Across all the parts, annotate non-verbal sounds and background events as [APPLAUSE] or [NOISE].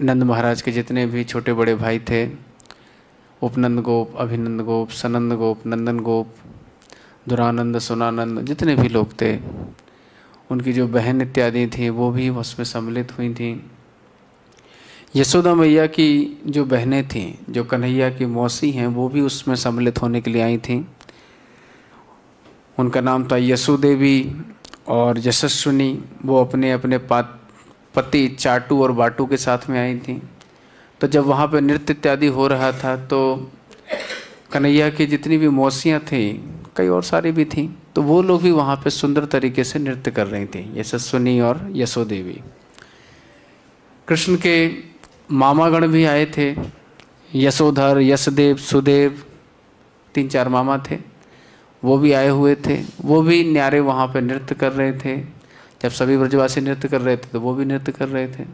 नंद महाराज के जितने भी छोटे बड़े भाई थे उपनंद गोप अभिनंद गोप सनंद गोप नंदन गोप दुरानंद सुनानंद जितने भी लोग थे उनकी जो बहन इत्यादि थी वो भी उसमें सम्मिलित हुई थी यशोदा मैया की जो बहनें थीं जो कन्हैया की मौसी हैं वो भी उसमें सम्मिलित होने के लिए आई थीं उनका नाम था यशोदेवी देवी और यशस्विनी वो अपने अपने पात्र पति चाटू और बाटू के साथ में आई थी तो जब वहाँ पे नृत्य इत्यादि हो रहा था तो कन्हैया की जितनी भी मौसियाँ थीं कई और सारी भी थीं तो वो लोग भी वहाँ पे सुंदर तरीके से नृत्य कर रही थी यशस्विनी और यशो देवी कृष्ण के मामागण भी आए थे यशोधर यशदेव सुदेव तीन चार मामा थे वो भी आए हुए थे वो भी न्यारे वहाँ पे नृत्य कर रहे थे जब सभी ब्रजवासी नृत्य कर रहे थे तो वो भी नृत्य कर रहे थे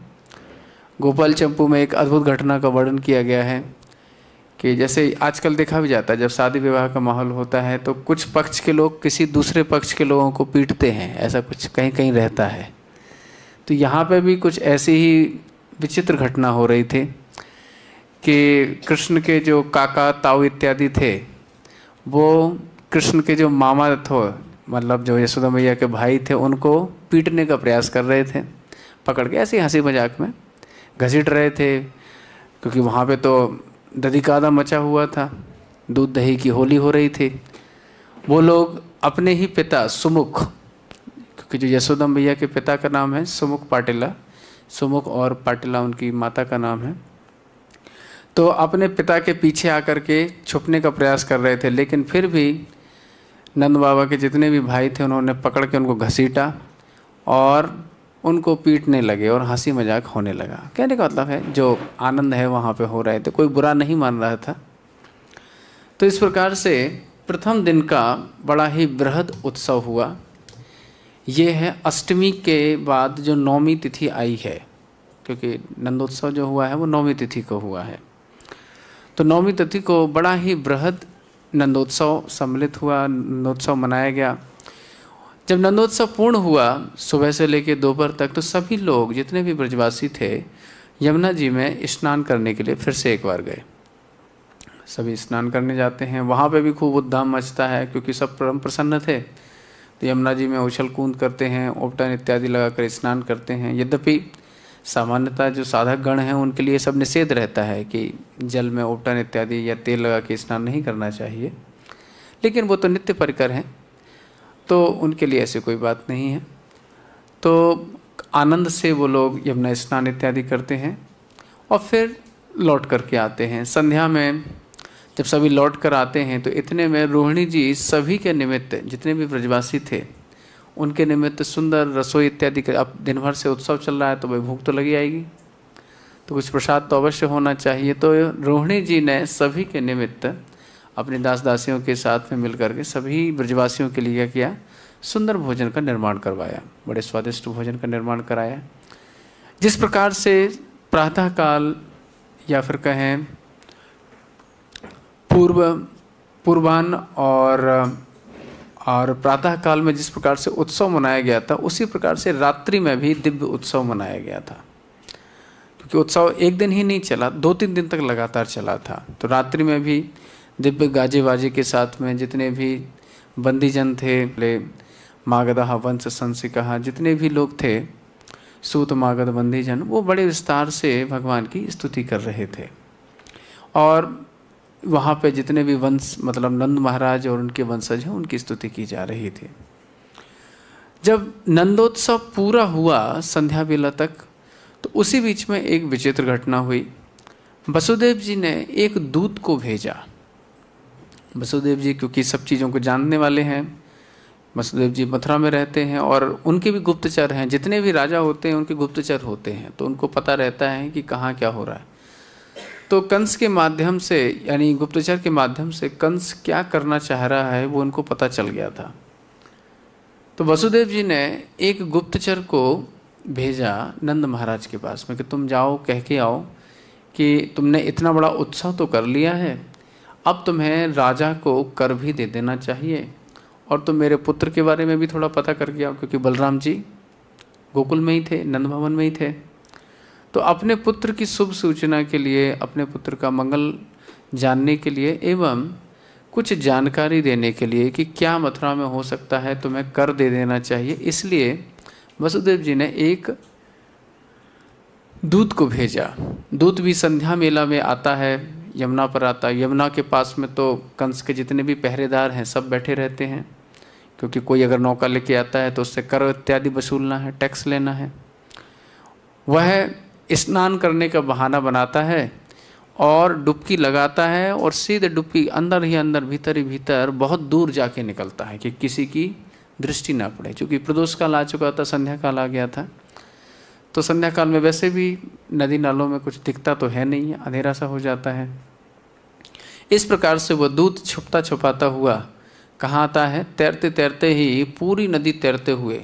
गोपाल चंपू में एक अद्भुत घटना का वर्णन किया गया है कि जैसे आजकल देखा भी जाता है जब शादी विवाह का माहौल होता है तो कुछ पक्ष के लोग किसी दूसरे पक्ष के लोगों को पीटते हैं ऐसा कुछ कहीं कहीं रहता है तो यहाँ पर भी कुछ ऐसी ही विचित्र घटना हो रही थी कि कृष्ण के जो काका ताऊ इत्यादि थे वो कृष्ण के जो मामा थे मतलब जो यशोदा मैया के भाई थे उनको पीटने का प्रयास कर रहे थे पकड़ के ऐसे हंसी मजाक में घसीट रहे थे क्योंकि वहाँ पे तो दधी कादा मचा हुआ था दूध दही की होली हो रही थी वो लोग अपने ही पिता सुमुख क्योंकि जो यशोदम भैया के पिता का नाम है सुमुख पाटिला सुमुख और पाटिला उनकी माता का नाम है तो अपने पिता के पीछे आकर के छुपने का प्रयास कर रहे थे लेकिन फिर भी नंद बाबा के जितने भी भाई थे उन्होंने पकड़ के उनको घसीटा और उनको पीटने लगे और हंसी मजाक होने लगा कहने का मतलब है जो आनंद है वहाँ पे हो रहे थे तो कोई बुरा नहीं मान रहा था तो इस प्रकार से प्रथम दिन का बड़ा ही बृहद उत्सव हुआ ये है अष्टमी के बाद जो नौमी तिथि आई है क्योंकि नंदोत्सव जो हुआ है वो नौमी तिथि को हुआ है तो नौमी तिथि को बड़ा ही बृहद नंदोत्सव सम्मिलित हुआ नंदोत्सव मनाया गया जब नंदोत्सव पूर्ण हुआ सुबह से लेकर दोपहर तक तो सभी लोग जितने भी ब्रजवासी थे यमुना जी में स्नान करने के लिए फिर से एक बार गए सभी स्नान करने जाते हैं वहाँ पे भी खूब उद्धाम मचता है क्योंकि सब परम प्रसन्न थे तो यमुना जी में उछल कूद करते हैं ओपटन इत्यादि लगाकर स्नान करते हैं यद्यपि सामान्यतः जो साधक गण हैं उनके लिए सब निषेध रहता है कि जल में ओपटन इत्यादि या तेल लगा के स्नान नहीं करना चाहिए लेकिन वो तो नित्य परिकर हैं तो उनके लिए ऐसी कोई बात नहीं है तो आनंद से वो लोग यमुना स्नान इत्यादि करते हैं और फिर लौट करके आते हैं संध्या में जब सभी लौट कर आते हैं तो इतने में रोहिणी जी सभी के निमित्त जितने भी ब्रजवासी थे उनके निमित्त सुंदर रसोई इत्यादि कर अब दिन भर से उत्सव चल रहा है तो भाई भूख तो लगी आएगी तो कुछ प्रसाद तो अवश्य होना चाहिए तो रोहिणी जी ने सभी के निमित्त अपने दास दासियों के साथ में मिलकर के सभी ब्रजवासियों के लिए किया सुंदर भोजन का निर्माण करवाया बड़े स्वादिष्ट भोजन का निर्माण कराया जिस प्रकार से प्रातःकाल या फिर कहें पूर्व पूर्वान और और प्रातःकाल में जिस प्रकार से उत्सव मनाया गया था उसी प्रकार से रात्रि में भी दिव्य उत्सव मनाया गया था क्योंकि उत्सव एक दिन ही नहीं चला दो तीन दिन तक लगातार चला था तो रात्रि में भी दिव्य गाजे बाजे के साथ में जितने भी बंदीजन थे ले मागधा वंश संसि कहा जितने भी लोग थे सूत मागध बंदीजन वो बड़े विस्तार से भगवान की स्तुति कर रहे थे और वहाँ पे जितने भी वंश मतलब नंद महाराज और उनके वंशज हैं उनकी स्तुति की जा रही थी जब नंदोत्सव पूरा हुआ संध्या बेला तक तो उसी बीच में एक विचित्र घटना हुई वसुदेव जी ने एक दूत को भेजा वसुदेव जी क्योंकि सब चीज़ों को जानने वाले हैं वसुदेव जी मथुरा में रहते हैं और उनके भी गुप्तचर हैं जितने भी राजा होते हैं उनके गुप्तचर होते हैं तो उनको पता रहता है कि कहाँ क्या हो रहा है तो कंस के माध्यम से यानी गुप्तचर के माध्यम से कंस क्या करना चाह रहा है वो उनको पता चल गया था तो वसुदेव जी ने एक गुप्तचर को भेजा नंद महाराज के पास में कि तुम जाओ कह के आओ कि तुमने इतना बड़ा उत्सव तो कर लिया है अब तुम्हें राजा को कर भी दे देना चाहिए और तुम मेरे पुत्र के बारे में भी थोड़ा पता कर गया क्योंकि बलराम जी गोकुल में ही थे नंद भवन में ही थे तो अपने पुत्र की शुभ सूचना के लिए अपने पुत्र का मंगल जानने के लिए एवं कुछ जानकारी देने के लिए कि क्या मथुरा में हो सकता है तुम्हें कर दे देना चाहिए इसलिए वसुदेव जी ने एक दूत को भेजा दूत भी संध्या मेला में आता है यमुना पर आता है यमुना के पास में तो कंस के जितने भी पहरेदार हैं सब बैठे रहते हैं क्योंकि कोई अगर नौका लेके आता है तो उससे कर इत्यादि वसूलना है टैक्स लेना है वह स्नान करने का बहाना बनाता है और डुबकी लगाता है और सीधे डुबकी अंदर ही अंदर भीतर ही भीतर बहुत दूर जाके निकलता है कि किसी की दृष्टि ना पड़े क्योंकि प्रदोष काल आ चुका था संध्या काल आ गया था तो संध्या काल में वैसे भी नदी नालों में कुछ दिखता तो है नहीं अंधेरा सा हो जाता है इस प्रकार से वह दूध छुपता छुपाता हुआ कहाँ आता है तैरते तैरते ही पूरी नदी तैरते हुए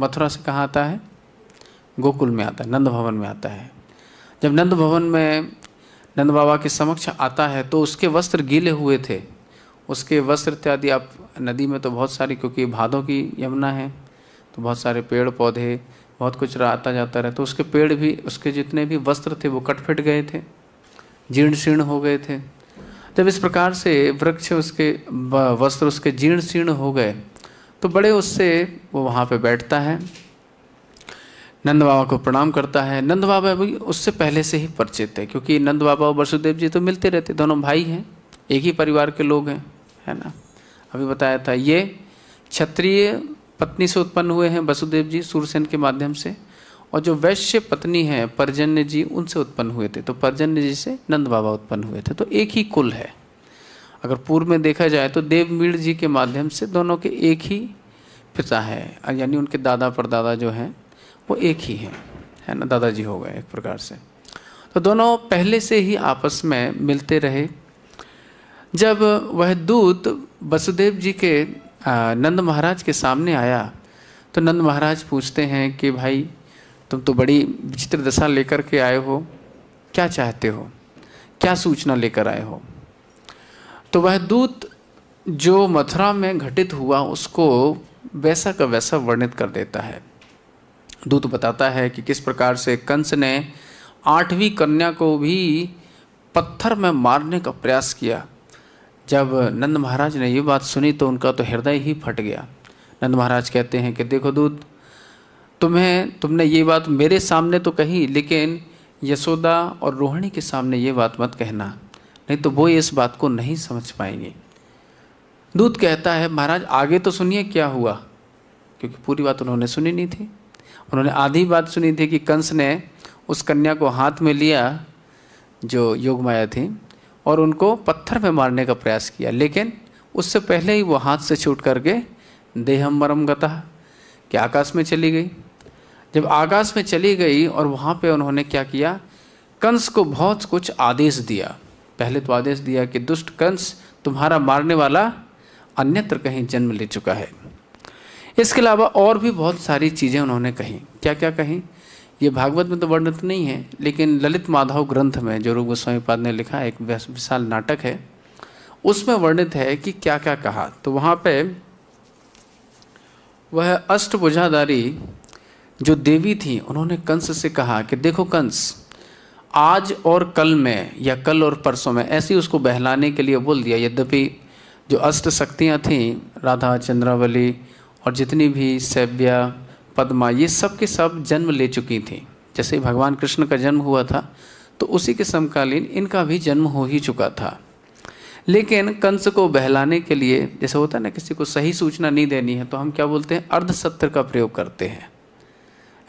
मथुरा से कहाँ आता है गोकुल में आता है नंद भवन में आता है जब नंद भवन में नंद बाबा के समक्ष आता है तो उसके वस्त्र गीले हुए थे उसके वस्त्र इत्यादि आप नदी में तो बहुत सारी क्योंकि भादों की यमुना है तो बहुत सारे पेड़ पौधे बहुत कुछ आता जाता तो उसके पेड़ भी उसके जितने भी वस्त्र थे वो कट फिट गए थे जीर्ण शीर्ण हो गए थे जब इस प्रकार से वृक्ष उसके वस्त्र उसके जीर्ण शीर्ण हो गए तो बड़े उससे वो वहाँ पे बैठता है नंद बाबा को प्रणाम करता है नंद बाबा भी उससे पहले से ही परिचित है क्योंकि नंद बाबा और वसुदेव जी तो मिलते रहते दोनों भाई हैं एक ही परिवार के लोग हैं है ना अभी बताया था ये क्षत्रिय पत्नी से उत्पन्न हुए हैं वसुदेव जी सूरसेन के माध्यम से और जो वैश्य पत्नी है परजन्य जी उनसे उत्पन्न हुए थे तो परजन्य जी से नंद बाबा उत्पन्न हुए थे तो एक ही कुल है अगर पूर्व में देखा जाए तो देवमीण जी के माध्यम से दोनों के एक ही पिता है यानी उनके दादा परदादा जो हैं वो एक ही हैं है ना दादाजी हो गए एक प्रकार से तो दोनों पहले से ही आपस में मिलते रहे जब वह दूत वसुदेव जी के नंद महाराज के सामने आया तो नंद महाराज पूछते हैं कि भाई तुम तो बड़ी विचित्र दशा लेकर के आए हो क्या चाहते हो क्या सूचना लेकर आए हो तो वह दूत जो मथुरा में घटित हुआ उसको वैसा का वैसा वर्णित कर देता है दूत बताता है कि किस प्रकार से कंस ने आठवीं कन्या को भी पत्थर में मारने का प्रयास किया जब नंद महाराज ने ये बात सुनी तो उनका तो हृदय ही फट गया नंद महाराज कहते हैं कि देखो दूत तुम्हें तुमने ये बात मेरे सामने तो कही लेकिन यशोदा और रोहिणी के सामने ये बात मत कहना नहीं तो वो इस बात को नहीं समझ पाएंगे दूत कहता है महाराज आगे तो सुनिए क्या हुआ क्योंकि पूरी बात उन्होंने सुनी नहीं थी उन्होंने आधी बात सुनी थी कि कंस ने उस कन्या को हाथ में लिया जो योग माया थी और उनको पत्थर में मारने का प्रयास किया लेकिन उससे पहले ही वो हाथ से छूट करके देहम मरम गता कि आकाश में चली गई जब आकाश में चली गई और वहाँ पे उन्होंने क्या किया कंस को बहुत कुछ आदेश दिया पहले तो आदेश दिया कि दुष्ट कंस तुम्हारा मारने वाला अन्यत्र कहीं जन्म ले चुका है इसके अलावा और भी बहुत सारी चीज़ें उन्होंने कही क्या क्या कहीं ये भागवत में तो वर्णित नहीं है लेकिन ललित माधव ग्रंथ में जो रूप गोस्वामी पाद ने लिखा एक विशाल नाटक है उसमें वर्णित है कि क्या क्या कहा तो वहाँ पे वह अष्टभुजाधारी जो देवी थी उन्होंने कंस से कहा कि देखो कंस आज और कल में या कल और परसों में ऐसी उसको बहलाने के लिए बोल दिया यद्यपि जो अष्ट शक्तियाँ थीं राधा चंद्रावली और जितनी भी सैव्या पद्मा ये सब के सब जन्म ले चुकी थी जैसे भगवान कृष्ण का जन्म हुआ था तो उसी के समकालीन इनका भी जन्म हो ही चुका था लेकिन कंस को बहलाने के लिए जैसे होता है ना किसी को सही सूचना नहीं देनी है तो हम क्या बोलते हैं अर्धसत्र का प्रयोग करते हैं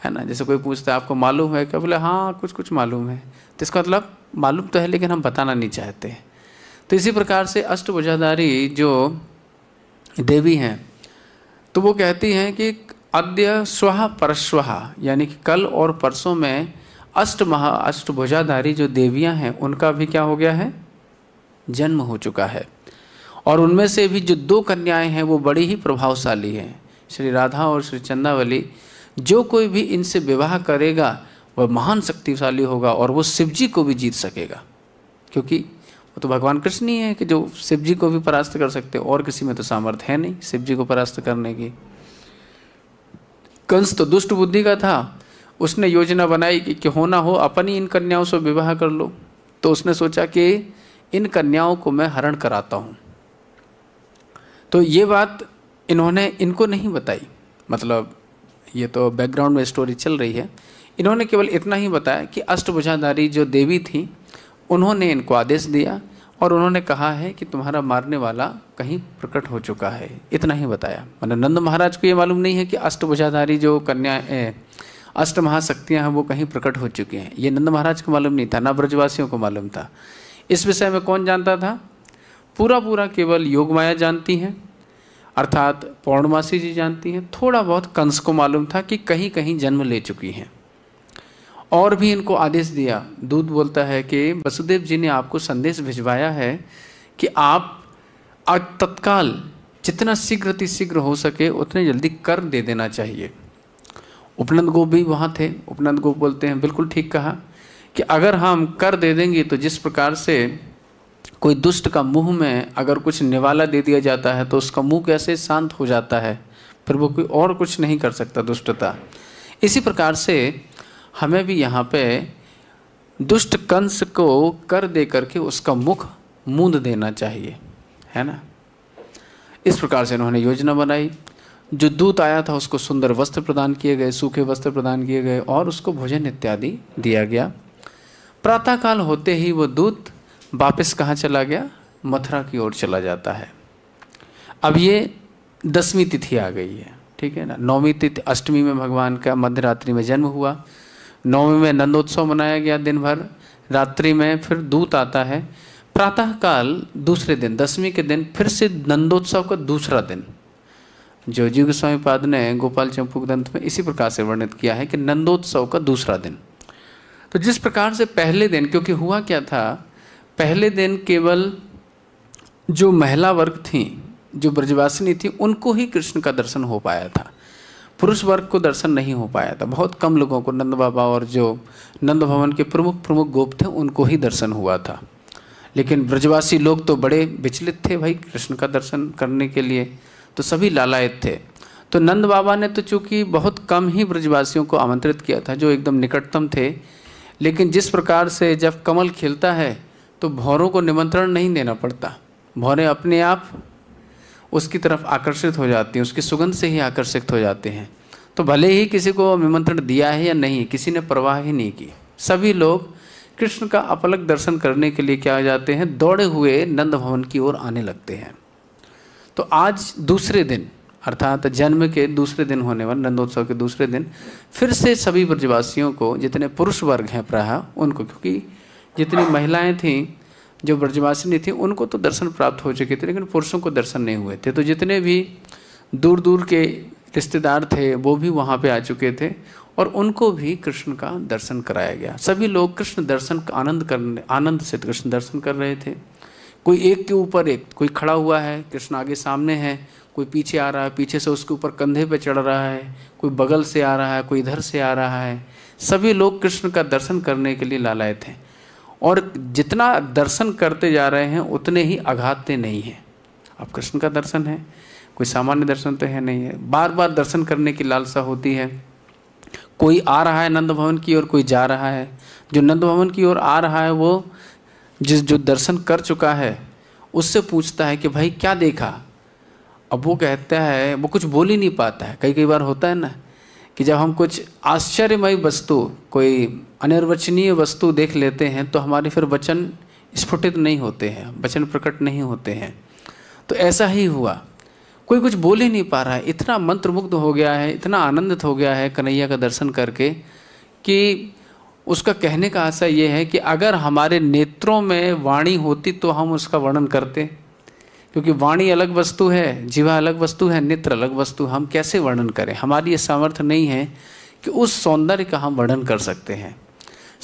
है ना जैसे कोई पूछता है आपको मालूम है क्या बोले हाँ कुछ कुछ मालूम है तो इसका मतलब मालूम तो है लेकिन हम बताना नहीं चाहते तो इसी प्रकार से अष्टभुजाधारी जो देवी हैं तो वो कहती हैं कि अद्य स्व परश्व यानी कि कल और परसों में अष्ट महा अष्टभुजाधारी जो देवियां हैं उनका भी क्या हो गया है जन्म हो चुका है और उनमें से भी जो दो कन्याएं हैं वो बड़ी ही प्रभावशाली हैं श्री राधा और श्री चंदावली जो कोई भी इनसे विवाह करेगा वह महान शक्तिशाली होगा और वो शिव जी को भी जीत सकेगा क्योंकि वो तो भगवान कृष्ण ही है कि जो शिव जी को भी परास्त कर सकते और किसी में तो सामर्थ्य है नहीं शिव जी को परास्त करने की कंस तो दुष्ट बुद्धि का था उसने योजना बनाई कि, कि होना हो अपन ही इन कन्याओं से विवाह कर लो तो उसने सोचा कि इन कन्याओं को मैं हरण कराता हूँ तो ये बात इन्होंने इनको नहीं बताई मतलब ये तो बैकग्राउंड में स्टोरी चल रही है इन्होंने केवल इतना ही बताया कि अष्टभुजाधारी जो देवी थी उन्होंने इनको आदेश दिया और उन्होंने कहा है कि तुम्हारा मारने वाला कहीं प्रकट हो चुका है इतना ही बताया मैंने नंद महाराज को ये मालूम नहीं है कि अष्टभुजाधारी जो कन्या अष्ट महाशक्तियाँ हैं वो कहीं प्रकट हो चुकी हैं ये नंद महाराज को मालूम नहीं था ना ब्रजवासियों को मालूम था इस विषय में कौन जानता था पूरा पूरा केवल योग माया जानती हैं अर्थात पौर्णमासी जी जानती हैं थोड़ा बहुत कंस को मालूम था कि कहीं कहीं जन्म ले चुकी हैं और भी इनको आदेश दिया दूध बोलता है कि वसुदेव जी ने आपको संदेश भिजवाया है कि आप तत्काल जितना शीघ्र शीघ्र हो सके उतने जल्दी कर दे देना चाहिए उपनंद गोप भी वहाँ थे उपनंद गोप बोलते हैं बिल्कुल ठीक कहा कि अगर हम कर दे देंगे तो जिस प्रकार से कोई दुष्ट का मुंह में अगर कुछ निवाला दे दिया जाता है तो उसका मुंह कैसे शांत हो जाता है फिर वो कोई और कुछ नहीं कर सकता दुष्टता इसी प्रकार से हमें भी यहाँ पे दुष्ट कंस को कर दे करके उसका मुख मूंद देना चाहिए है ना इस प्रकार से उन्होंने योजना बनाई जो दूत आया था उसको सुंदर वस्त्र प्रदान किए गए सूखे वस्त्र प्रदान किए गए और उसको भोजन इत्यादि दिया गया प्रातःकाल होते ही वो दूत वापस कहाँ चला गया मथुरा की ओर चला जाता है अब ये दसवीं तिथि आ गई है ठीक है ना नौवीं तिथि अष्टमी में भगवान का मध्यरात्रि में जन्म हुआ नौवीं में नंदोत्सव मनाया गया दिन भर रात्रि में फिर दूत आता है प्रातःकाल दूसरे दिन दसवीं के दिन फिर से नंदोत्सव का दूसरा दिन जो गोस्वामी पाद ने गोपाल चंपू ग्रंथ में इसी प्रकार से वर्णित किया है कि नंदोत्सव का दूसरा दिन तो जिस प्रकार से पहले दिन क्योंकि हुआ क्या था पहले दिन केवल जो महिला वर्ग थी जो ब्रजवासिनी थी उनको ही कृष्ण का दर्शन हो पाया था पुरुष वर्ग को दर्शन नहीं हो पाया था बहुत कम लोगों को नंद बाबा और जो नंद भवन के प्रमुख प्रमुख गोप थे उनको ही दर्शन हुआ था लेकिन ब्रजवासी लोग तो बड़े विचलित थे भाई कृष्ण का दर्शन करने के लिए तो सभी लालायत थे तो नंद बाबा ने तो चूँकि बहुत कम ही ब्रजवासियों को आमंत्रित किया था जो एकदम निकटतम थे लेकिन जिस प्रकार से जब कमल खिलता है तो भौरों को निमंत्रण नहीं देना पड़ता भौरें अपने आप उसकी तरफ आकर्षित हो जाती हैं उसकी सुगंध से ही आकर्षित हो जाते हैं तो भले ही किसी को निमंत्रण दिया है या नहीं किसी ने परवाह ही नहीं की सभी लोग कृष्ण का अपलक दर्शन करने के लिए क्या जाते हैं दौड़े हुए नंद भवन की ओर आने लगते हैं तो आज दूसरे दिन अर्थात जन्म के दूसरे दिन होने वाले नंदोत्सव के दूसरे दिन फिर से सभी ब्रजवासियों को जितने पुरुष वर्ग हैं प्राय उनको क्योंकि जितनी महिलाएं थीं जो ब्रजवासिनी थी उनको तो दर्शन प्राप्त हो चुके थे लेकिन पुरुषों को दर्शन नहीं हुए थे तो जितने भी दूर दूर के रिश्तेदार थे वो भी वहाँ पे आ चुके थे और उनको भी कृष्ण का दर्शन कराया गया सभी लोग कृष्ण दर्शन का आनंद करने आनंद से कृष्ण दर्शन कर रहे थे कोई एक के ऊपर एक कोई खड़ा हुआ है कृष्ण आगे सामने है कोई पीछे आ रहा है पीछे से उसके ऊपर कंधे पे चढ़ रहा है कोई बगल से आ रहा है कोई इधर से आ रहा है सभी लोग कृष्ण का दर्शन करने के लिए लालाए थे और जितना दर्शन करते जा रहे हैं उतने ही आघाते नहीं हैं अब कृष्ण का दर्शन है कोई सामान्य दर्शन तो है नहीं है बार बार दर्शन करने की लालसा होती है कोई आ रहा है नंद भवन की ओर कोई जा रहा है जो नंद भवन की ओर आ रहा है वो जिस जो दर्शन कर चुका है उससे पूछता है कि भाई क्या देखा अब वो कहता है वो कुछ बोल ही नहीं पाता है कई कई बार होता है ना कि जब हम कुछ आश्चर्यमयी वस्तु कोई अनिर्वचनीय वस्तु देख लेते हैं तो हमारे फिर वचन स्फुटित नहीं होते हैं वचन प्रकट नहीं होते हैं तो ऐसा ही हुआ कोई कुछ बोल ही नहीं पा रहा है इतना मंत्रमुग्ध हो गया है इतना आनंदित हो गया है कन्हैया का दर्शन करके कि उसका कहने का आशा ये है कि अगर हमारे नेत्रों में वाणी होती तो हम उसका वर्णन करते क्योंकि वाणी अलग वस्तु है जीवा अलग वस्तु है नेत्र अलग वस्तु हम कैसे वर्णन करें हमारी ये सामर्थ्य नहीं है कि उस सौंदर्य का हम वर्णन कर सकते हैं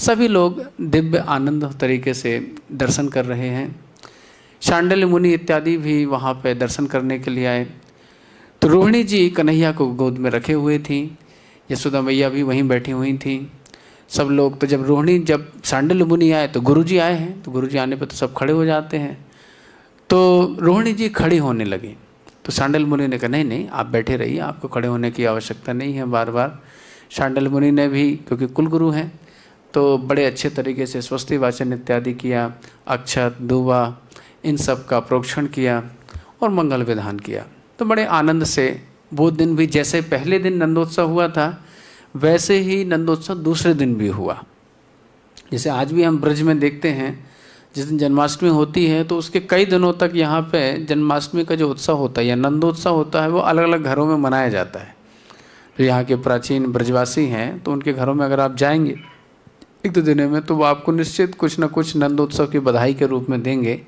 सभी लोग दिव्य आनंद तरीके से दर्शन कर रहे हैं शांडल्य मुनि इत्यादि भी वहाँ पर दर्शन करने के लिए आए तो रोहिणी जी कन्हैया को गोद में रखे हुए थी यशोदा मैया भी वहीं बैठी हुई थी सब लोग तो जब रोहिणी जब शांडल्य मुनि आए तो गुरु जी आए हैं तो गुरु जी आने पर तो सब खड़े हो जाते हैं तो रोहिणी जी खड़े होने लगी तो सांडल मुनि ने कहा नहीं नहीं आप बैठे रहिए आपको खड़े होने की आवश्यकता नहीं है बार बार सांडल मुनि ने भी क्योंकि कुलगुरु हैं तो बड़े अच्छे तरीके से स्वस्ति वाचन इत्यादि किया अक्षत दुवा इन सब का प्रोक्षण किया और मंगल विधान किया तो बड़े आनंद से वो दिन भी जैसे पहले दिन नंदोत्सव हुआ था वैसे ही नंदोत्सव दूसरे दिन भी हुआ जैसे आज भी हम ब्रज में देखते हैं जिस दिन जन्माष्टमी होती है तो उसके कई दिनों तक यहाँ पे जन्माष्टमी का जो उत्सव होता है या नंदोत्सव होता है वो अलग अलग घरों में मनाया जाता है तो यहाँ के प्राचीन ब्रजवासी हैं तो उनके घरों में अगर आप जाएंगे एक दो दिनों में तो वो आपको निश्चित कुछ ना कुछ नंदोत्सव की बधाई के रूप में देंगे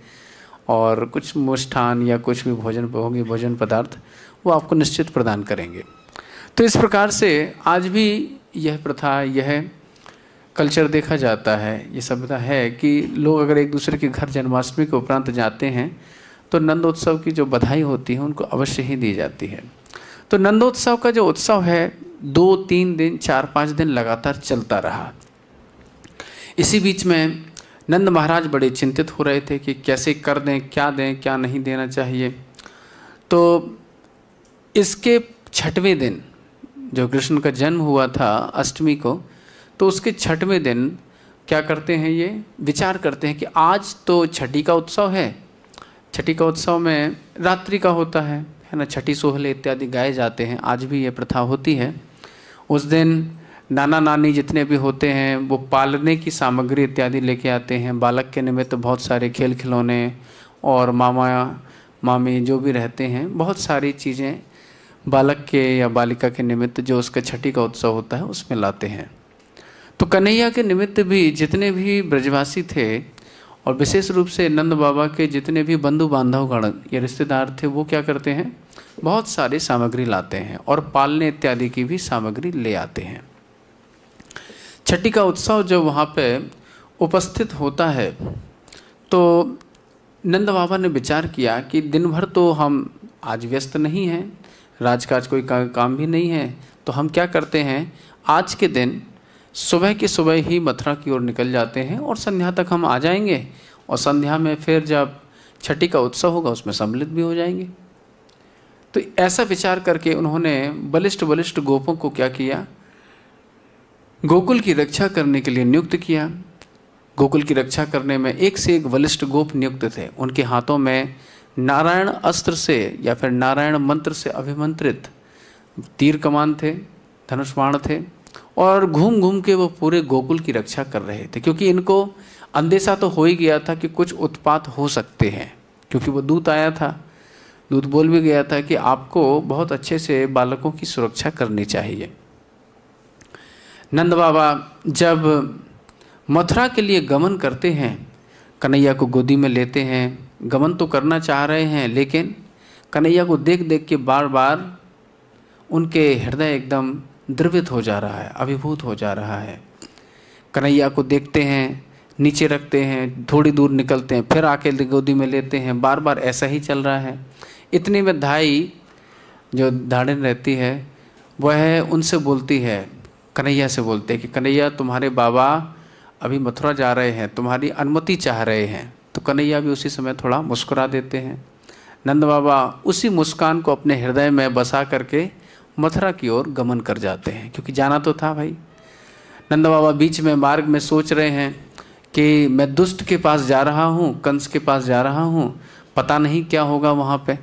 और कुछ मुष्ठान या कुछ भी भोजन होगी भोजन पदार्थ वो आपको निश्चित प्रदान करेंगे तो इस प्रकार से आज भी यह प्रथा यह कल्चर देखा जाता है ये सभ्यता है कि लोग अगर एक दूसरे के घर जन्माष्टमी के उपरांत जाते हैं तो नंदोत्सव की जो बधाई होती है उनको अवश्य ही दी जाती है तो नंदोत्सव का जो उत्सव है दो तीन दिन चार पाँच दिन लगातार चलता रहा इसी बीच में नंद महाराज बड़े चिंतित हो रहे थे कि कैसे कर दें क्या दें क्या नहीं देना चाहिए तो इसके छठवें दिन जो कृष्ण का जन्म हुआ था अष्टमी को तो उसके छठवें दिन क्या करते हैं ये विचार करते हैं कि आज तो छठी का उत्सव है छठी का उत्सव में रात्रि का होता है है ना छठी सोहले इत्यादि गाए जाते हैं आज भी ये प्रथा होती है उस दिन नाना नानी जितने भी होते हैं वो पालने की सामग्री इत्यादि लेके आते हैं बालक के निमित्त तो बहुत सारे खेल खिलौने और मामा मामी जो भी रहते हैं बहुत सारी चीज़ें बालक के या बालिका के निमित्त जो उसका छठी का उत्सव होता है उसमें लाते हैं तो कन्हैया के निमित्त भी जितने भी ब्रजवासी थे और विशेष रूप से नंद बाबा के जितने भी बंधु बांधवगण या रिश्तेदार थे वो क्या करते हैं बहुत सारी सामग्री लाते हैं और पालने इत्यादि की भी सामग्री ले आते हैं छठी का उत्सव जब वहाँ पे उपस्थित होता है तो नंद बाबा ने विचार किया कि दिन भर तो हम आज व्यस्त नहीं हैं राजकाज कोई का, काम भी नहीं है तो हम क्या करते हैं आज के दिन सुबह की सुबह ही मथुरा की ओर निकल जाते हैं और संध्या तक हम आ जाएंगे और संध्या में फिर जब छठी का उत्सव होगा उसमें सम्मिलित भी हो जाएंगे तो ऐसा विचार करके उन्होंने बलिष्ठ बलिष्ठ गोपों को क्या किया गोकुल की रक्षा करने के लिए नियुक्त किया गोकुल की रक्षा करने में एक से एक बलिष्ठ गोप नियुक्त थे उनके हाथों में नारायण अस्त्र से या फिर नारायण मंत्र से अभिमंत्रित तीर कमान थे धनुष बाण थे और घूम घूम के वो पूरे गोकुल की रक्षा कर रहे थे क्योंकि इनको अंदेशा तो हो ही गया था कि कुछ उत्पात हो सकते हैं क्योंकि वो दूत आया था दूत बोल भी गया था कि आपको बहुत अच्छे से बालकों की सुरक्षा करनी चाहिए नंद बाबा जब मथुरा के लिए गमन करते हैं कन्हैया को गोदी में लेते हैं गमन तो करना चाह रहे हैं लेकिन कन्हैया को देख देख के बार बार उनके हृदय एकदम द्रवित हो जा रहा है अभिभूत हो जा रहा है कन्हैया को देखते हैं नीचे रखते हैं थोड़ी दूर निकलते हैं फिर आके गोदी में लेते हैं बार बार ऐसा ही चल रहा है इतने में धाई जो धाड़न रहती है वह उनसे बोलती है कन्हैया से बोलते हैं कि कन्हैया तुम्हारे बाबा अभी मथुरा जा रहे हैं तुम्हारी अनुमति चाह रहे हैं तो कन्हैया भी उसी समय थोड़ा मुस्कुरा देते हैं नंद बाबा उसी मुस्कान को अपने हृदय में बसा करके मथुरा की ओर गमन कर जाते हैं क्योंकि जाना तो था भाई नंद बाबा बीच में मार्ग में सोच रहे हैं कि मैं दुष्ट के पास जा रहा हूँ कंस के पास जा रहा हूँ पता नहीं क्या होगा वहाँ पे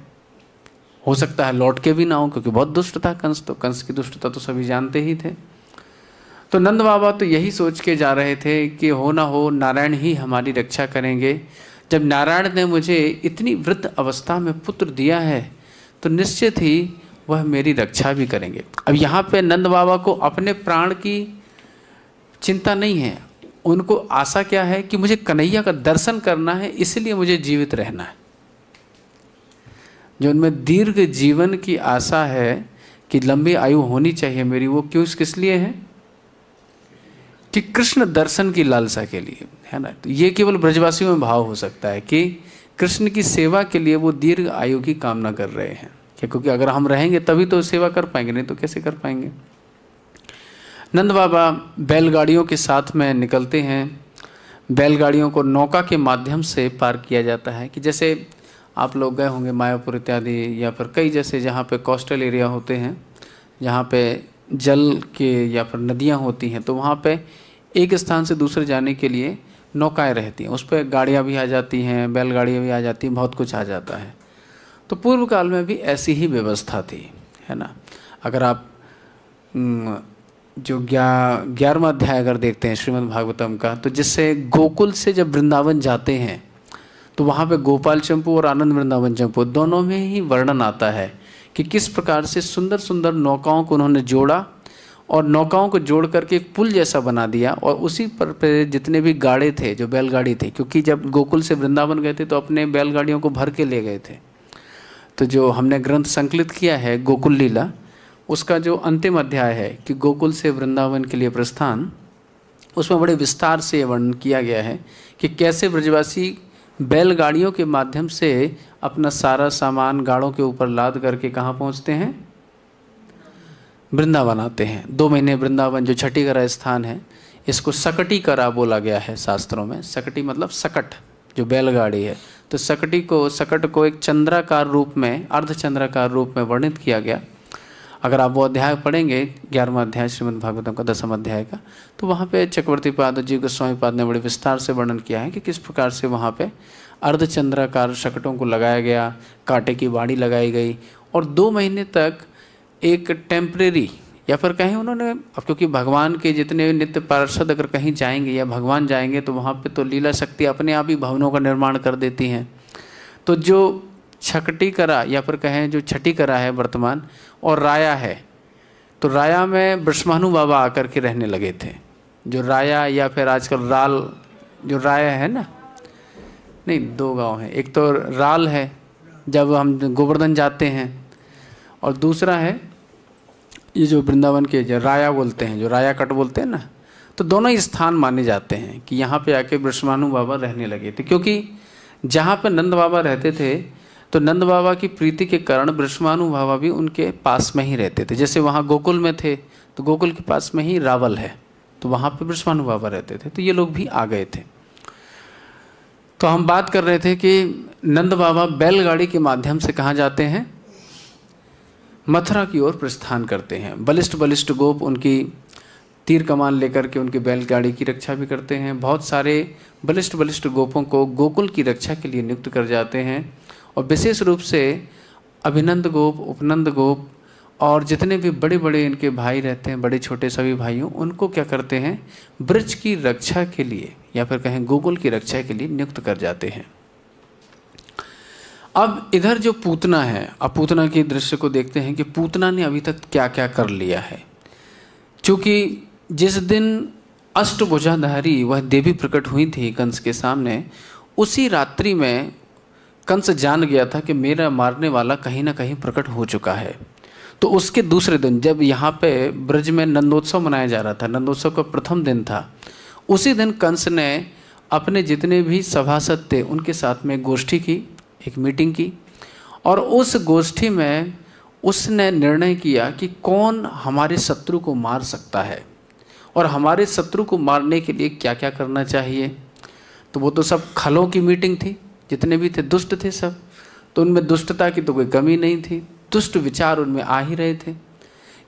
हो सकता है लौट के भी ना हो क्योंकि बहुत दुष्ट था कंस तो कंस की दुष्टता तो सभी जानते ही थे तो नंद बाबा तो यही सोच के जा रहे थे कि हो ना हो नारायण ही हमारी रक्षा करेंगे जब नारायण ने मुझे इतनी वृद्ध अवस्था में पुत्र दिया है तो निश्चित ही वह मेरी रक्षा भी करेंगे अब यहाँ पे नंद बाबा को अपने प्राण की चिंता नहीं है उनको आशा क्या है कि मुझे कन्हैया का दर्शन करना है इसलिए मुझे जीवित रहना है जो उनमें दीर्घ जीवन की आशा है कि लंबी आयु होनी चाहिए मेरी वो क्यों किस लिए है कि कृष्ण दर्शन की लालसा के लिए है ना तो ये केवल ब्रजवासियों में भाव हो सकता है कि कृष्ण की सेवा के लिए वो दीर्घ आयु की कामना कर रहे हैं क्या क्योंकि अगर हम रहेंगे तभी तो सेवा कर पाएंगे नहीं तो कैसे कर पाएंगे नंद बाबा बैलगाड़ियों के साथ में निकलते हैं बैलगाड़ियों को नौका के माध्यम से पार किया जाता है कि जैसे आप लोग गए होंगे मायापुर इत्यादि या फिर कई जैसे जहाँ पे कोस्टल एरिया होते हैं जहाँ पे जल के या फिर नदियाँ होती हैं तो वहाँ पे एक स्थान से दूसरे जाने के लिए नौकाएँ रहती हैं उस पर गाड़ियाँ भी आ जाती हैं बैलगाड़ियाँ भी आ जाती हैं बहुत कुछ आ जाता है तो पूर्व काल में भी ऐसी ही व्यवस्था थी है ना अगर आप जो ग्या ग्यारहवा अध्याय अगर देखते हैं श्रीमद् भागवतम का तो जिससे गोकुल से जब वृंदावन जाते हैं तो वहाँ पे गोपाल चंपू और आनंद वृंदावन चंपू दोनों में ही वर्णन आता है कि किस प्रकार से सुंदर सुंदर नौकाओं को उन्होंने जोड़ा और नौकाओं को जोड़ करके एक पुल जैसा बना दिया और उसी पर जितने भी गाड़े थे जो बैलगाड़ी थे क्योंकि जब गोकुल से वृंदावन गए थे तो अपने बैलगाड़ियों को भर के ले गए थे तो जो हमने ग्रंथ संकलित किया है गोकुल लीला उसका जो अंतिम अध्याय है कि गोकुल से वृंदावन के लिए प्रस्थान उसमें बड़े विस्तार से वर्णन किया गया है कि कैसे ब्रजवासी बैलगाड़ियों के माध्यम से अपना सारा सामान गाड़ों के ऊपर लाद करके कहाँ पहुँचते हैं वृंदावन आते हैं दो महीने वृंदावन जो छठी ग्रह स्थान है इसको सकटी करा बोला गया है शास्त्रों में सकटी मतलब सकट जो बैलगाड़ी है तो सकटी को सकट को एक चंद्राकार रूप में अर्धचंद्राकार रूप में वर्णित किया गया अगर आप वो अध्याय पढ़ेंगे ग्यारहवा अध्याय श्रीमद् भागवतम का दसम अध्याय का तो वहाँ पे चक्रवर्ती पाद जी को गोस्वामी पाद ने बड़े विस्तार से वर्णन किया है कि किस प्रकार से वहाँ पे अर्धचंद्राकार शकटों को लगाया गया कांटे की बाड़ी लगाई गई और दो महीने तक एक टेम्परेरी या फिर कहीं उन्होंने अब क्योंकि भगवान के जितने नित्य पार्षद अगर कहीं जाएंगे या भगवान जाएंगे तो वहाँ पे तो लीला शक्ति अपने आप ही भवनों का निर्माण कर देती हैं तो जो छकटी करा या फिर कहें जो छठी करा है वर्तमान और राया है तो राया में ब्रष्मानु बाबा आकर के रहने लगे थे जो राया या फिर आजकल राल जो राया है ना नहीं दो गांव हैं एक तो राल है जब हम गोवर्धन जाते हैं और दूसरा है ये जो वृंदावन के जो राया बोलते हैं जो राया कट बोलते हैं ना तो दोनों ही स्थान माने जाते हैं कि यहाँ पे आके ब्रष्मानु बाबा रहने लगे थे क्योंकि जहाँ पे नंद बाबा रहते थे तो नंद बाबा की प्रीति के कारण ब्रष्मानु बाबा भी उनके पास में ही रहते थे जैसे वहाँ गोकुल में थे तो गोकुल के पास में ही रावल है तो वहाँ पर ब्रष्मानु बाबा रहते थे तो ये लोग भी आ गए थे तो हम बात कर रहे थे कि नंद बाबा बैलगाड़ी के माध्यम से कहाँ जाते हैं मथुरा की ओर प्रस्थान करते हैं बलिष्ठ बलिष्ठ गोप उनकी तीर कमान लेकर के उनकी बैलगाड़ी की रक्षा भी करते हैं बहुत सारे बलिष्ठ बलिष्ठ गोपों को गोकुल की रक्षा के लिए नियुक्त कर जाते हैं और विशेष रूप से अभिनंद गोप उपनंद गोप और जितने भी बड़े बड़े इनके भाई रहते हैं बड़े छोटे सभी भाइयों उनको क्या करते हैं ब्रज की रक्षा के लिए या फिर कहें गोकुल की रक्षा के लिए नियुक्त कर जाते हैं अब इधर जो पूतना है अब पूतना के दृश्य को देखते हैं कि पूतना ने अभी तक क्या क्या कर लिया है चूँकि जिस दिन अष्टभुजाधारी वह देवी प्रकट हुई थी कंस के सामने उसी रात्रि में कंस जान गया था कि मेरा मारने वाला कहीं ना कहीं प्रकट हो चुका है तो उसके दूसरे दिन जब यहाँ पे ब्रज में नंदोत्सव मनाया जा रहा था नंदोत्सव का प्रथम दिन था उसी दिन कंस ने अपने जितने भी सभासद थे उनके साथ में गोष्ठी की एक मीटिंग की और उस गोष्ठी में उसने निर्णय किया कि कौन हमारे शत्रु को मार सकता है और हमारे शत्रु को मारने के लिए क्या क्या करना चाहिए तो वो तो सब खलों की मीटिंग थी जितने भी थे दुष्ट थे सब तो उनमें दुष्टता की तो कोई कमी नहीं थी दुष्ट विचार उनमें आ ही रहे थे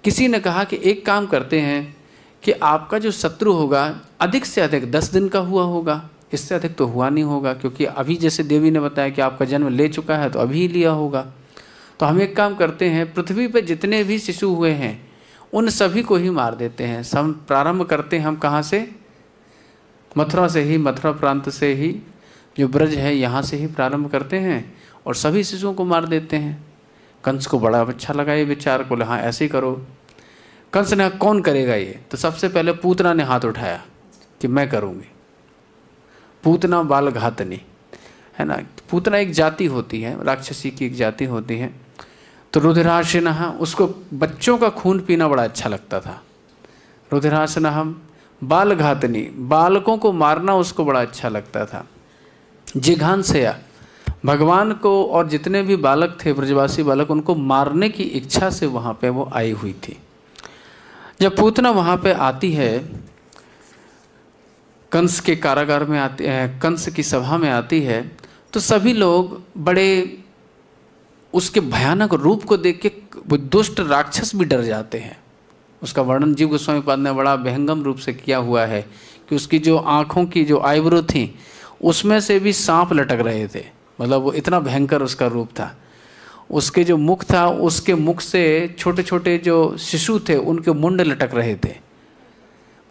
किसी ने कहा कि एक काम करते हैं कि आपका जो शत्रु होगा अधिक से अधिक दस दिन का हुआ होगा इससे अधिक तो हुआ नहीं होगा क्योंकि अभी जैसे देवी ने बताया कि आपका जन्म ले चुका है तो अभी लिया होगा तो हम एक काम करते हैं पृथ्वी पर जितने भी शिशु हुए हैं उन सभी को ही मार देते हैं सब प्रारंभ करते हैं हम कहाँ से मथुरा से ही मथुरा प्रांत से ही जो ब्रज है यहाँ से ही प्रारंभ करते हैं और सभी शिशुओं को मार देते हैं कंस को बड़ा अच्छा लगा ये विचार को हाँ ऐसे करो कंस ने कौन करेगा ये तो सबसे पहले पूतना ने हाथ उठाया कि मैं करूँगी पूतना बाल घातनी है ना पूतना एक जाति होती है राक्षसी की एक जाति होती है तो रुद्रासन उसको बच्चों का खून पीना बड़ा अच्छा लगता था रुद्रासन हम बाल घातनी बालकों को मारना उसको बड़ा अच्छा लगता था जिघांसया भगवान को और जितने भी बालक थे ब्रजवासी बालक उनको मारने की इच्छा से वहाँ पे वो आई हुई थी जब पूतना वहाँ पे आती है कंस के कारागार में आती कंस की सभा में आती है तो सभी लोग बड़े उसके भयानक रूप को देख के दुष्ट राक्षस भी डर जाते हैं उसका वर्णन जीव गोस्वामी पाद ने बड़ा व्यंगम रूप से किया हुआ है कि उसकी जो आँखों की जो आईब्रो थी उसमें से भी सांप लटक रहे थे मतलब वो इतना भयंकर उसका रूप था उसके जो मुख था उसके मुख से छोटे छोटे जो शिशु थे उनके मुंड लटक रहे थे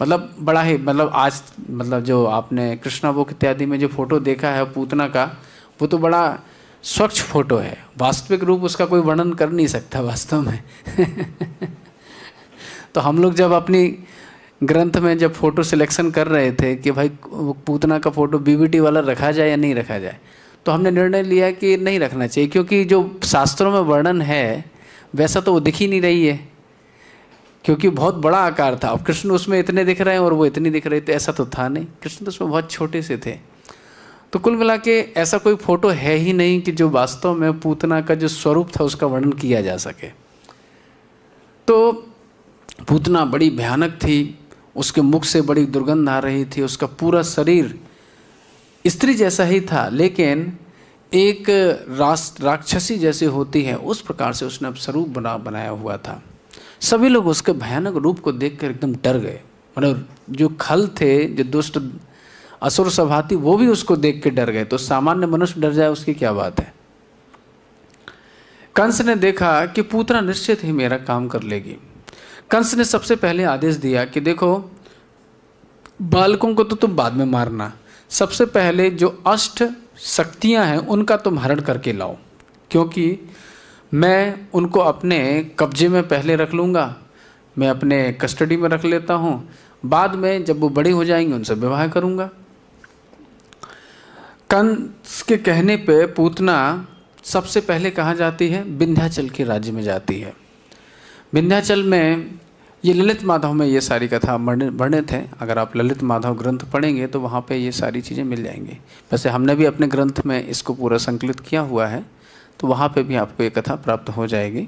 मतलब बड़ा ही मतलब आज मतलब जो आपने कृष्णा बुक इत्यादि में जो फोटो देखा है पूतना का वो तो बड़ा स्वच्छ फोटो है वास्तविक रूप उसका कोई वर्णन कर नहीं सकता वास्तव में [LAUGHS] तो हम लोग जब अपनी ग्रंथ में जब फोटो सिलेक्शन कर रहे थे कि भाई पूतना का फोटो बीबीटी वाला रखा जाए या नहीं रखा जाए तो हमने निर्णय लिया कि नहीं रखना चाहिए क्योंकि जो शास्त्रों में वर्णन है वैसा तो वो दिख ही नहीं रही है क्योंकि बहुत बड़ा आकार था अब कृष्ण उसमें इतने दिख रहे हैं और वो इतनी दिख रहे थे ऐसा तो था नहीं कृष्ण तो उसमें बहुत छोटे से थे तो कुल मिला के ऐसा कोई फोटो है ही नहीं कि जो वास्तव में पूतना का जो स्वरूप था उसका वर्णन किया जा सके तो पूतना बड़ी भयानक थी उसके मुख से बड़ी दुर्गंध आ रही थी उसका पूरा शरीर स्त्री जैसा ही था लेकिन एक राक्षसी जैसी होती है उस प्रकार से उसने अब स्वरूप बना बनाया हुआ था सभी लोग उसके भयानक रूप को देखकर एकदम डर गए मतलब जो खल थे जो दुष्ट असुर सभा थी वो भी उसको देख के डर गए तो सामान्य मनुष्य डर जाए उसकी क्या बात है कंस ने देखा कि पूतना निश्चित ही मेरा काम कर लेगी कंस ने सबसे पहले आदेश दिया कि देखो बालकों को तो तुम बाद में मारना सबसे पहले जो अष्ट शक्तियां हैं उनका तुम हरण करके लाओ क्योंकि मैं उनको अपने कब्जे में पहले रख लूँगा मैं अपने कस्टडी में रख लेता हूँ बाद में जब वो बड़े हो जाएंगे उनसे विवाह करूँगा कंस के कहने पे पूतना सबसे पहले कहाँ जाती है विंध्याचल के राज्य में जाती है विंध्याचल में ये ललित माधव में ये सारी कथा वर्णित है अगर आप ललित माधव ग्रंथ पढ़ेंगे तो वहाँ पे ये सारी चीज़ें मिल जाएंगी वैसे हमने भी अपने ग्रंथ में इसको पूरा संकलित किया हुआ है तो वहाँ पे भी आपको ये कथा प्राप्त हो जाएगी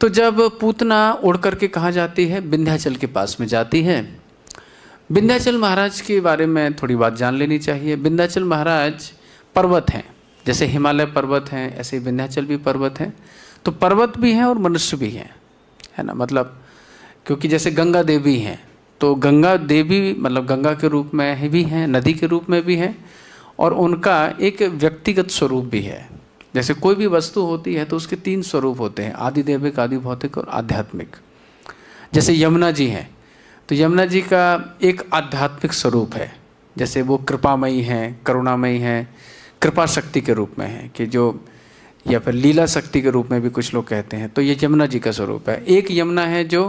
तो जब पूतना उड़ करके कहाँ जाती है विंध्याचल के पास में जाती है विंध्याचल महाराज के बारे में थोड़ी बात जान लेनी चाहिए विंध्याचल महाराज पर्वत हैं जैसे हिमालय पर्वत हैं ऐसे विंध्याचल भी पर्वत हैं तो पर्वत भी हैं और मनुष्य भी हैं है ना मतलब क्योंकि जैसे गंगा देवी हैं तो गंगा देवी मतलब गंगा के रूप में भी हैं नदी के रूप में भी हैं और उनका एक व्यक्तिगत स्वरूप भी है जैसे कोई भी वस्तु होती है तो उसके तीन स्वरूप होते हैं आदिदेविक आदि भौतिक और आध्यात्मिक जैसे यमुना जी हैं तो यमुना जी का एक आध्यात्मिक स्वरूप है जैसे वो कृपामयी हैं करुणामयी हैं कृपा शक्ति के रूप में है कि जो या फिर लीला शक्ति के रूप में भी कुछ लोग कहते हैं तो ये यमुना जी का स्वरूप है एक यमुना है जो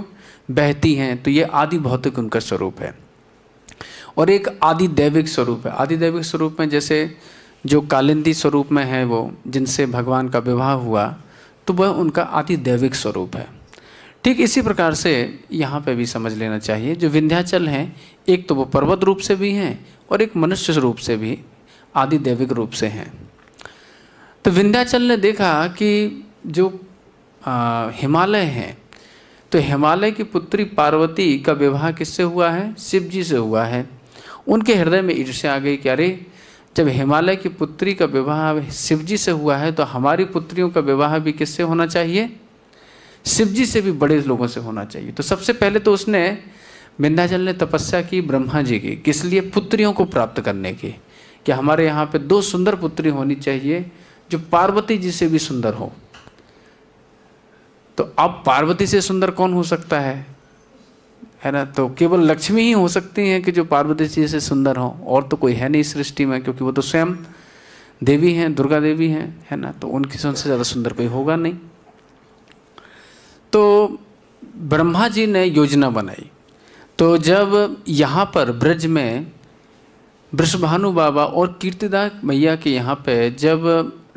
बहती हैं तो ये आदि भौतिक उनका स्वरूप है और एक आदि दैविक स्वरूप है आदि दैविक स्वरूप में जैसे जो कालिंदी स्वरूप में है वो जिनसे भगवान का विवाह हुआ तो वह उनका आदि दैविक स्वरूप है ठीक इसी प्रकार से यहाँ पे भी समझ लेना चाहिए जो विंध्याचल हैं एक तो वो पर्वत रूप से भी हैं और एक मनुष्य रूप से भी आदि दैविक रूप से हैं तो विंध्याचल ने देखा कि जो हिमालय हैं तो हिमालय की पुत्री पार्वती का विवाह किससे हुआ है शिव जी से हुआ है उनके हृदय में ईर्ष्या आ गई कि अरे जब हिमालय की पुत्री का विवाह शिव जी से हुआ है तो हमारी पुत्रियों का विवाह भी किससे होना चाहिए शिव जी से भी बड़े लोगों से होना चाहिए तो सबसे पहले तो उसने विंध्याचल ने तपस्या की ब्रह्मा जी की किस लिए पुत्रियों को प्राप्त करने की कि हमारे यहाँ पे दो सुंदर पुत्री होनी चाहिए जो पार्वती जी से भी सुंदर हो तो अब पार्वती से सुंदर कौन हो सकता है है ना तो केवल लक्ष्मी ही हो सकती हैं कि जो पार्वती जी से सुंदर हों और तो कोई है नहीं सृष्टि में क्योंकि वो तो स्वयं देवी हैं दुर्गा देवी हैं है ना तो उनकी उनसे ज़्यादा सुंदर कोई होगा नहीं तो ब्रह्मा जी ने योजना बनाई तो जब यहाँ पर ब्रज में ब्रषभानु बाबा और कीर्तिदा मैया के यहाँ पे जब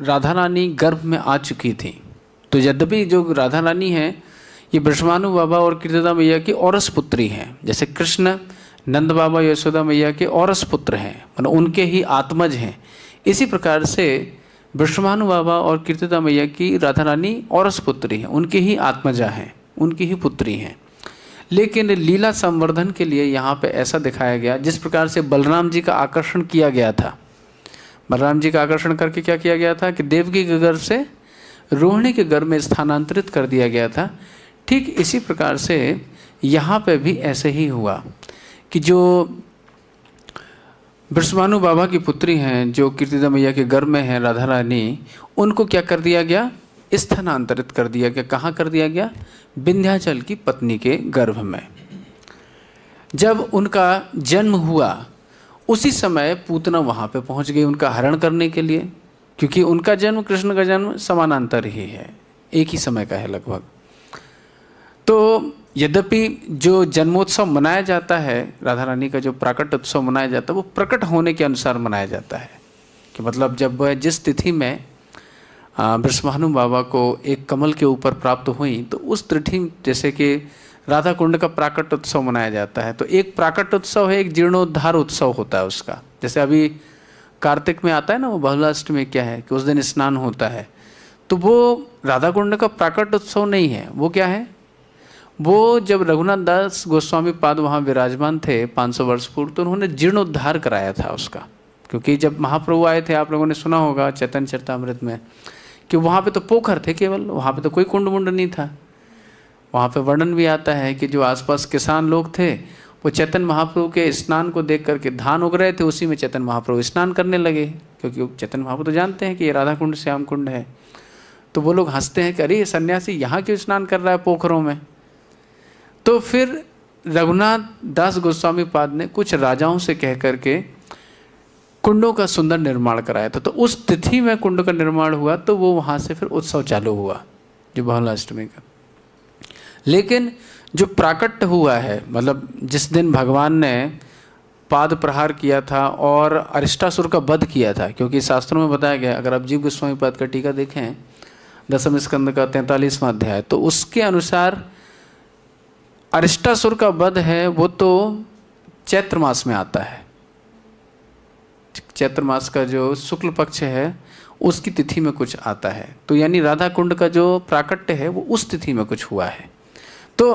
राधा रानी गर्भ में आ चुकी थी तो यद्यपि जो राधा रानी हैं ये ब्रष्मानु बाबा और कीर्तिदा मैया की औरस पुत्री हैं जैसे कृष्ण नंद बाबा यशोदा मैया के औरस पुत्र हैं मतलब उनके ही आत्मज हैं इसी प्रकार से ब्रष्मानु बाबा और कीर्तिदा मैया की राधा रानी औरस पुत्री हैं उनके ही आत्मजा हैं उनकी ही पुत्री हैं लेकिन लीला संवर्धन के लिए यहाँ पे ऐसा दिखाया गया जिस प्रकार से बलराम जी का आकर्षण किया गया था बलराम जी का आकर्षण करके क्या किया गया था कि देवकी के गर्भ से रोहिणी के गर्भ में स्थानांतरित कर दिया गया था ठीक इसी प्रकार से यहाँ पे भी ऐसे ही हुआ कि जो ब्रसमानु बाबा की पुत्री हैं जो कीर्तिदा मैया के घर में हैं राधा रानी उनको क्या कर दिया गया स्थानांतरित कर दिया गया कहाँ कर दिया गया विंध्याचल की पत्नी के गर्भ में जब उनका जन्म हुआ उसी समय पूतना वहाँ पे पहुँच गई उनका हरण करने के लिए क्योंकि उनका जन्म कृष्ण का जन्म समानांतर ही है एक ही समय का है लगभग तो यद्यपि जो जन्मोत्सव मनाया जाता है राधा रानी का जो प्राकट उत्सव मनाया जाता है वो प्रकट होने के अनुसार मनाया जाता है कि मतलब जब जिस तिथि में ब्रष्मानु बाबा को एक कमल के ऊपर प्राप्त हुई तो उस तिथि जैसे कि राधा कुंड का प्राकट उत्सव मनाया जाता है तो एक प्राकट उत्सव है एक जीर्णोद्धार उत्सव होता है उसका जैसे अभी कार्तिक में आता है ना वो बहुलाष्टमी क्या है कि उस दिन स्नान होता है तो वो राधा कुंड का प्राकट उत्सव नहीं है वो क्या है वो जब रघुनाथ दास गोस्वामी पाद वहाँ विराजमान थे 500 वर्ष पूर्व तो उन्होंने जीर्णोद्धार कराया था उसका क्योंकि जब महाप्रभु आए थे आप लोगों ने सुना होगा चैतन चरतामृत में कि वहाँ पे तो पोखर थे केवल वहाँ पे तो कोई कुंड मुंड नहीं था वहाँ पे वर्णन भी आता है कि जो आसपास किसान लोग थे वो चैतन महाप्रभु के स्नान को देख करके धान उग रहे थे उसी में चैतन महाप्रभु स्नान करने लगे क्योंकि चैतन महाप्रभु तो जानते हैं कि ये राधा कुंड श्याम कुंड है तो वो लोग हंसते हैं कि अरे सन्यासी यहाँ क्यों स्नान कर रहा है पोखरों में तो फिर रघुनाथ दास गोस्वामी पाद ने कुछ राजाओं से कह करके कुंडों का सुंदर निर्माण कराया था तो उस तिथि में कुंड का निर्माण हुआ तो वो वहाँ से फिर उत्सव चालू हुआ जो बहुलाष्टमी का लेकिन जो प्राकट हुआ है मतलब जिस दिन भगवान ने पाद प्रहार किया था और अरिष्टासुर का वध किया था क्योंकि शास्त्रों में बताया गया अगर आप जीव गोस्वामी पाद का टीका देखें दसम स्कंद का तैंतालीसवां अध्याय तो उसके अनुसार अरिष्टासुर का वध है वो तो चैत्र मास में आता है चैत्र मास का जो शुक्ल पक्ष है उसकी तिथि में कुछ आता है तो यानी राधा कुंड का जो प्राकट्य है वो उस तिथि में कुछ हुआ है तो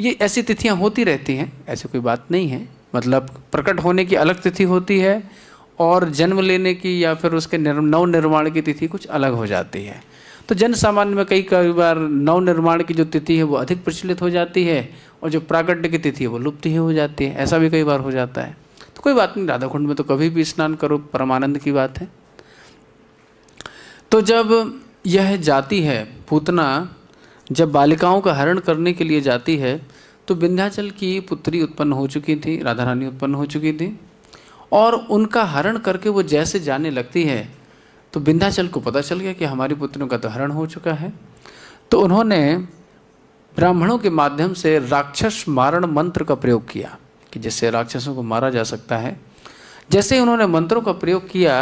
ये ऐसी तिथियां होती रहती हैं ऐसी कोई बात नहीं है मतलब प्रकट होने की अलग तिथि होती है और जन्म लेने की या फिर उसके निर्म नवनिर्माण की तिथि कुछ अलग हो जाती है तो जन सामान्य में कई कई बार नव निर्माण की जो तिथि है वो अधिक प्रचलित हो जाती है और जो प्रागट्य की तिथि है वो लुप्त ही हो जाती है ऐसा भी कई बार हो जाता है तो कोई बात नहीं राधा कुंड में तो कभी भी स्नान करो परमानंद की बात है तो जब यह जाती है पूतना जब बालिकाओं का हरण करने के लिए जाती है तो विंध्याचल की पुत्री उत्पन्न हो चुकी थी राधा रानी उत्पन्न हो चुकी थी और उनका हरण करके वो जैसे जाने लगती है तो बिंधाचल को पता चल गया कि हमारी पुत्रियों का तो हरण हो चुका है तो उन्होंने ब्राह्मणों के माध्यम से राक्षस मारण मंत्र का प्रयोग किया कि जिससे राक्षसों को मारा जा सकता है जैसे ही उन्होंने मंत्रों का प्रयोग किया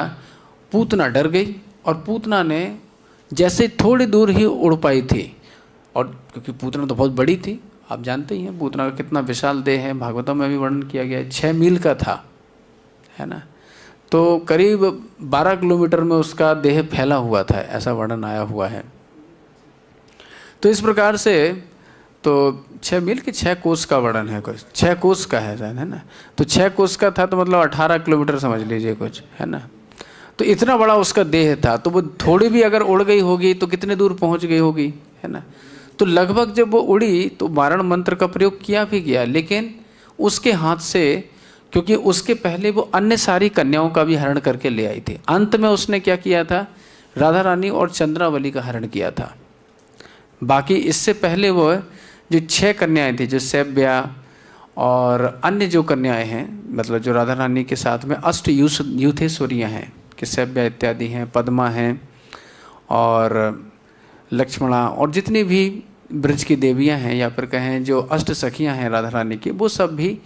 पूतना डर गई और पूतना ने जैसे थोड़ी दूर ही उड़ पाई थी और क्योंकि पूतना तो बहुत बड़ी थी आप जानते ही हैं पूतना का कितना विशाल देह है भागवतम में भी वर्णन किया गया है छः मील का था है ना तो करीब 12 किलोमीटर में उसका देह फैला हुआ था ऐसा वर्णन आया हुआ है तो इस प्रकार से तो छः मील के छः कोस का वर्णन है कुछ छः कोस का है शायद है ना तो छः कोस का था तो मतलब अठारह किलोमीटर समझ लीजिए कुछ है ना तो इतना बड़ा उसका देह था तो वो थोड़ी भी अगर उड़ गई होगी तो कितने दूर पहुंच गई होगी है ना तो लगभग जब वो उड़ी तो वारण मंत्र का प्रयोग किया भी गया लेकिन उसके हाथ से क्योंकि उसके पहले वो अन्य सारी कन्याओं का भी हरण करके ले आई थी अंत में उसने क्या किया था राधा रानी और चंद्रावली का हरण किया था बाकी इससे पहले वो जो छह कन्याएं थी जो सैब्या और अन्य जो कन्याएं हैं मतलब जो राधा रानी के साथ में अष्ट यूस यूथेश्वरियाँ हैं कि सैब्या इत्यादि हैं पद्मा हैं और लक्ष्मणा और जितनी भी ब्रज की देवियां हैं या फिर कहें जो अष्ट सखियां हैं राधा रानी की वो सब भी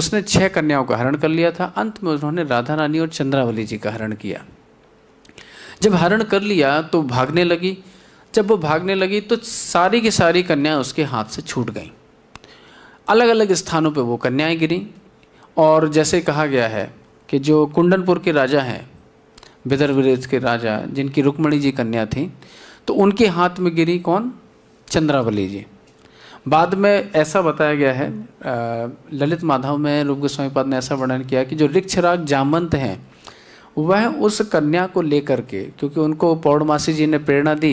उसने छह कन्याओं का हरण कर लिया था अंत में उन्होंने राधा रानी और चंद्रावली जी का हरण किया जब हरण कर लिया तो भागने लगी जब वो भागने लगी तो सारी की सारी कन्याएं उसके हाथ से छूट गईं अलग अलग स्थानों पे वो कन्याएं गिरी और जैसे कहा गया है कि जो कुंडनपुर के राजा हैं बिदर विदेश के राजा जिनकी रुक्मणी जी कन्या थी तो उनके हाथ में गिरी कौन चंद्रावली जी बाद में ऐसा बताया गया है ललित माधव में रूप गोस्वामी पद ने ऐसा वर्णन किया कि जो रिक्षराग जामंत हैं वह उस कन्या को लेकर के क्योंकि उनको पौर्णमासी जी ने प्रेरणा दी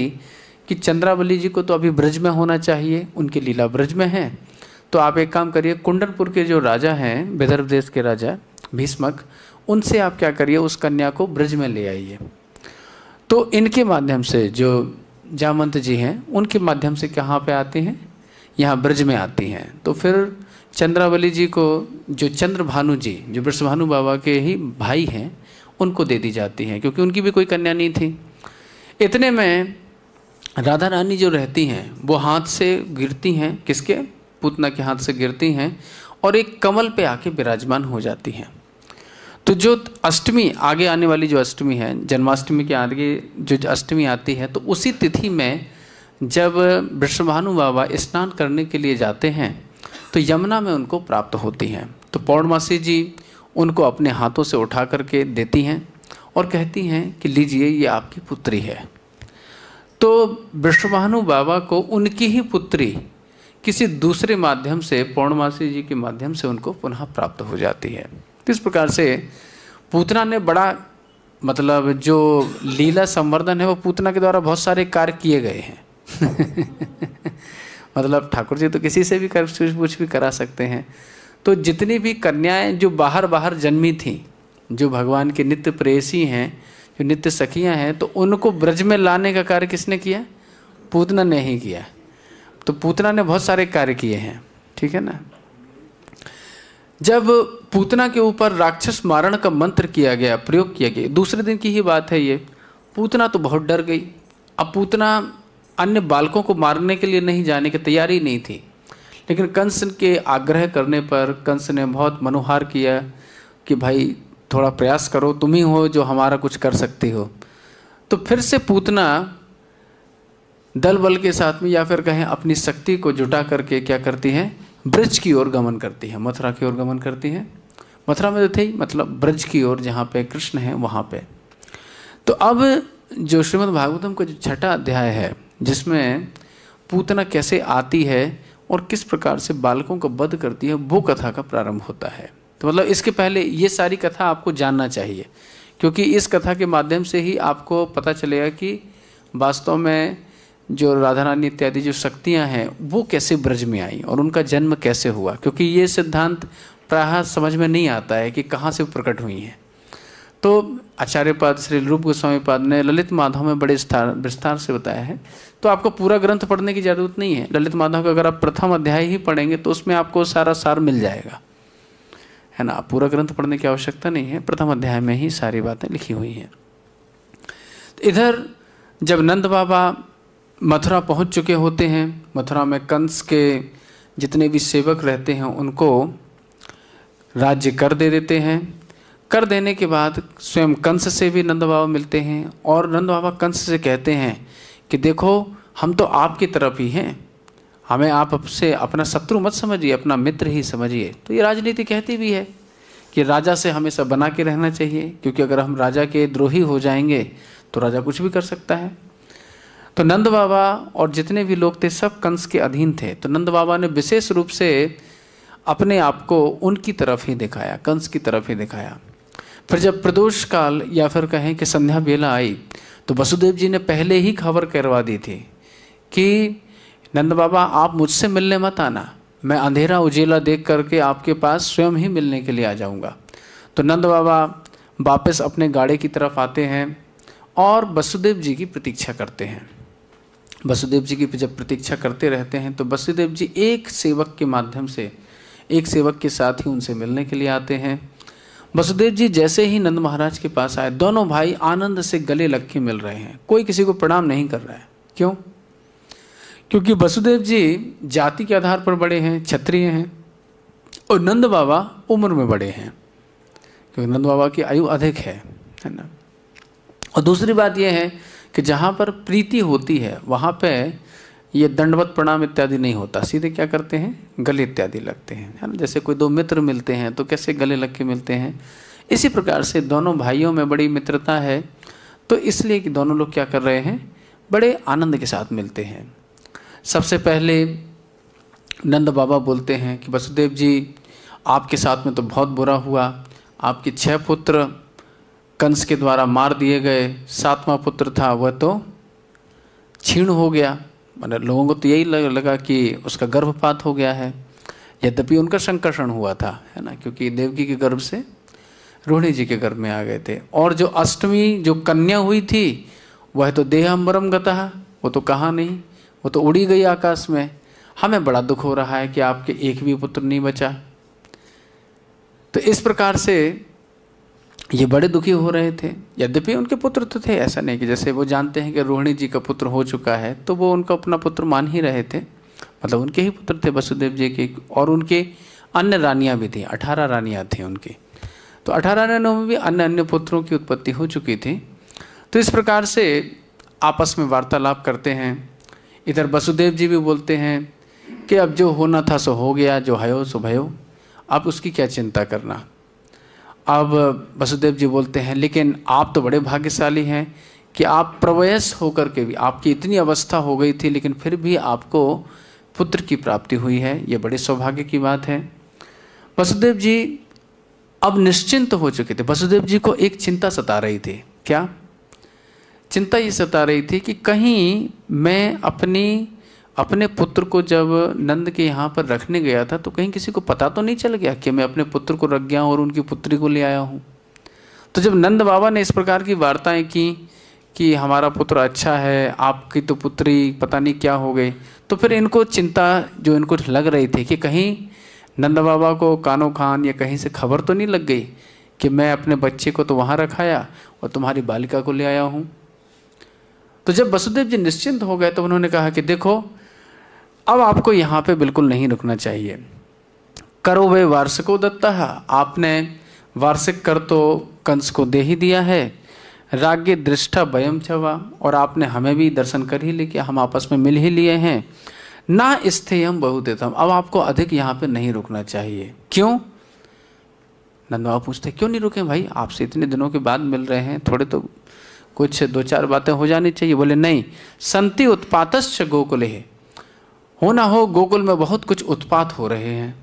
कि चंद्रावली जी को तो अभी ब्रज में होना चाहिए उनकी लीला ब्रज में है तो आप एक काम करिए कुंडलपुर के जो राजा हैं विदर्भ देश के राजा भीष्मक उनसे आप क्या करिए उस कन्या को ब्रज में ले आइए तो इनके माध्यम से जो जामंत जी हैं उनके माध्यम से कहाँ पे आते हैं यहाँ ब्रज में आती हैं तो फिर चंद्रावली जी को जो चंद्र भानु जी जो ब्रजभानु बाबा के ही भाई हैं उनको दे दी जाती हैं क्योंकि उनकी भी कोई कन्या नहीं थी इतने में राधा रानी जो रहती हैं वो हाथ से गिरती हैं किसके पूतना के हाथ से गिरती हैं और एक कमल पे आके विराजमान हो जाती हैं तो जो अष्टमी आगे आने वाली जो अष्टमी है जन्माष्टमी के आगे जो अष्टमी आती है तो उसी तिथि में जब विश्वभानु बाबा स्नान करने के लिए जाते हैं तो यमुना में उनको प्राप्त होती हैं तो पौर्णमासी जी उनको अपने हाथों से उठा करके देती हैं और कहती हैं कि लीजिए ये आपकी पुत्री है तो विश्वभानु बाबा को उनकी ही पुत्री किसी दूसरे माध्यम से पौर्णमासी जी के माध्यम से उनको पुनः प्राप्त हो जाती है तो इस प्रकार से पूतना ने बड़ा मतलब जो लीला संवर्धन है वो पूतना के द्वारा बहुत सारे कार्य किए गए हैं [LAUGHS] मतलब ठाकुर जी तो किसी से भी कर कुछ भी करा सकते हैं तो जितनी भी कन्याएं जो बाहर बाहर जन्मी थीं जो भगवान के नित्य प्रेसी हैं जो नित्य सखियां हैं तो उनको ब्रज में लाने का कार्य किसने किया पूतना ने ही किया तो पूतना ने बहुत सारे कार्य किए हैं ठीक है ना जब पूतना के ऊपर राक्षस मारण का मंत्र किया गया प्रयोग किया गया दूसरे दिन की ही बात है ये पूतना तो बहुत डर गई अब पूतना अन्य बालकों को मारने के लिए नहीं जाने की तैयारी नहीं थी लेकिन कंस के आग्रह करने पर कंस ने बहुत मनोहार किया कि भाई थोड़ा प्रयास करो तुम ही हो जो हमारा कुछ कर सकती हो तो फिर से पूतना दल बल के साथ में या फिर कहें अपनी शक्ति को जुटा करके क्या करती हैं ब्रज की ओर गमन करती है मथुरा की ओर गमन करती है मथुरा में तो थे ही मतलब ब्रज की ओर जहाँ पे कृष्ण है वहाँ पे तो अब जो श्रीमद् भागवतम का जो छठा अध्याय है जिसमें पूतना कैसे आती है और किस प्रकार से बालकों का वध करती है वो कथा का प्रारंभ होता है तो मतलब इसके पहले ये सारी कथा आपको जानना चाहिए क्योंकि इस कथा के माध्यम से ही आपको पता चलेगा कि वास्तव में जो राधा रानी इत्यादि जो शक्तियाँ हैं वो कैसे ब्रज में आई और उनका जन्म कैसे हुआ क्योंकि ये सिद्धांत प्राय समझ में नहीं आता है कि कहाँ से प्रकट हुई हैं तो आचार्य पाद श्री रूप गोस्वामी पाद ने ललित माधव में बड़े विस्तार विस्तार से बताया है तो आपको पूरा ग्रंथ पढ़ने की ज़रूरत नहीं है ललित माधव का अगर आप प्रथम अध्याय ही पढ़ेंगे तो उसमें आपको सारा सार मिल जाएगा है ना पूरा ग्रंथ पढ़ने की आवश्यकता नहीं है प्रथम अध्याय में ही सारी बातें लिखी हुई हैं तो इधर जब नंद बाबा मथुरा पहुंच चुके होते हैं मथुरा में कंस के जितने भी सेवक रहते हैं उनको राज्य कर दे देते हैं कर देने के बाद स्वयं कंस से भी नंद बाबा मिलते हैं और नंद बाबा कंस से कहते हैं कि देखो हम तो आपकी तरफ ही हैं हमें आप आपसे अपना शत्रु मत समझिए अपना मित्र ही समझिए तो ये राजनीति कहती भी है कि राजा से हमेशा बना के रहना चाहिए क्योंकि अगर हम राजा के द्रोही हो जाएंगे तो राजा कुछ भी कर सकता है तो नंद बाबा और जितने भी लोग थे सब कंस के अधीन थे तो नंद बाबा ने विशेष रूप से अपने आप को उनकी तरफ ही दिखाया कंस की तरफ ही दिखाया फिर जब प्रदोष काल या फिर कहें कि संध्या बेला आई तो वसुदेव जी ने पहले ही खबर करवा दी थी कि नंद बाबा आप मुझसे मिलने मत आना मैं अंधेरा उजेला देख करके आपके पास स्वयं ही मिलने के लिए आ जाऊंगा तो नंद बाबा वापस अपने गाड़े की तरफ आते हैं और वसुदेव जी की प्रतीक्षा करते हैं वसुदेव जी की जब प्रतीक्षा करते रहते हैं तो वसुदेव जी एक सेवक के माध्यम से एक सेवक के साथ ही उनसे मिलने के लिए आते हैं वसुदेव जी जैसे ही नंद महाराज के पास आए दोनों भाई आनंद से गले लग के मिल रहे हैं कोई किसी को प्रणाम नहीं कर रहा है क्यों क्योंकि वसुदेव जी जाति के आधार पर बड़े हैं क्षत्रिय हैं और नंद बाबा उम्र में बड़े हैं क्योंकि नंद बाबा की आयु अधिक है है ना और दूसरी बात यह है कि जहाँ पर प्रीति होती है वहाँ पर ये दंडवत प्रणाम इत्यादि नहीं होता सीधे क्या करते हैं गले इत्यादि लगते हैं है ना जैसे कोई दो मित्र मिलते हैं तो कैसे गले लग के मिलते हैं इसी प्रकार से दोनों भाइयों में बड़ी मित्रता है तो इसलिए कि दोनों लोग क्या कर रहे हैं बड़े आनंद के साथ मिलते हैं सबसे पहले नंद बाबा बोलते हैं कि वसुदेव जी आपके साथ में तो बहुत बुरा हुआ आपके छह पुत्र कंस के द्वारा मार दिए गए सातवां पुत्र था वह तो छीण हो गया मैंने लोगों को तो यही लगा कि उसका गर्भपात हो गया है यद्यपि उनका संकर्षण हुआ था है ना क्योंकि देवकी के गर्भ से रोहिणी जी के गर्भ में आ गए थे और जो अष्टमी जो कन्या हुई थी वह तो देहम्बरम गतः वो तो कहाँ नहीं वो तो उड़ी गई आकाश में हमें बड़ा दुख हो रहा है कि आपके एक भी पुत्र नहीं बचा तो इस प्रकार से ये बड़े दुखी हो रहे थे यद्यपि उनके पुत्र तो थे ऐसा नहीं कि जैसे वो जानते हैं कि रोहिणी जी का पुत्र हो चुका है तो वो उनका अपना पुत्र मान ही रहे थे मतलब उनके ही पुत्र थे वसुदेव जी के और उनके अन्य रानियाँ भी थी अठारह रानियाँ थी उनकी तो अठारह रानियों में भी अन्य अन्य पुत्रों की उत्पत्ति हो चुकी थी तो इस प्रकार से आपस में वार्तालाप करते हैं इधर वसुदेव जी भी बोलते हैं कि अब जो होना था सो हो गया जो हयो सो भयो आप उसकी क्या चिंता करना अब वसुदेव जी बोलते हैं लेकिन आप तो बड़े भाग्यशाली हैं कि आप प्रवयस होकर के भी आपकी इतनी अवस्था हो गई थी लेकिन फिर भी आपको पुत्र की प्राप्ति हुई है ये बड़े सौभाग्य की बात है वसुदेव जी अब निश्चिंत तो हो चुके थे वसुदेव जी को एक चिंता सता रही थी क्या चिंता ये सता रही थी कि कहीं मैं अपनी अपने पुत्र को जब नंद के यहाँ पर रखने गया था तो कहीं किसी को पता तो नहीं चल गया कि मैं अपने पुत्र को रख गया हूँ और उनकी पुत्री को ले आया हूँ तो जब नंद बाबा ने इस प्रकार की वार्ताएं की कि हमारा पुत्र अच्छा है आपकी तो पुत्री पता नहीं क्या हो गई तो फिर इनको चिंता जो इनको लग रही थी कि कहीं नंद बाबा को कानो खान या कहीं से खबर तो नहीं लग गई कि मैं अपने बच्चे को तो वहाँ रखाया और तुम्हारी बालिका को ले आया हूँ तो जब वसुदेव जी निश्चिंत हो गए तो उन्होंने कहा कि देखो अब आपको यहाँ पे बिल्कुल नहीं रुकना चाहिए करो वे वार्षिको दत्ता आपने वार्षिक कर तो कंस को दे ही दिया है राग्य दृष्टा वयम छवा और आपने हमें भी दर्शन कर ही लिया हम आपस में मिल ही लिए हैं ना स्थेयम बहुदेतम अब आपको अधिक यहाँ पे नहीं रुकना चाहिए क्यों नंदबाबा पूछते क्यों नहीं रुके भाई आपसे इतने दिनों के बाद मिल रहे हैं थोड़े तो कुछ दो चार बातें हो जानी चाहिए बोले नहीं संति उत्पात गोकुल हो ना हो गोकुल में बहुत कुछ उत्पात हो रहे हैं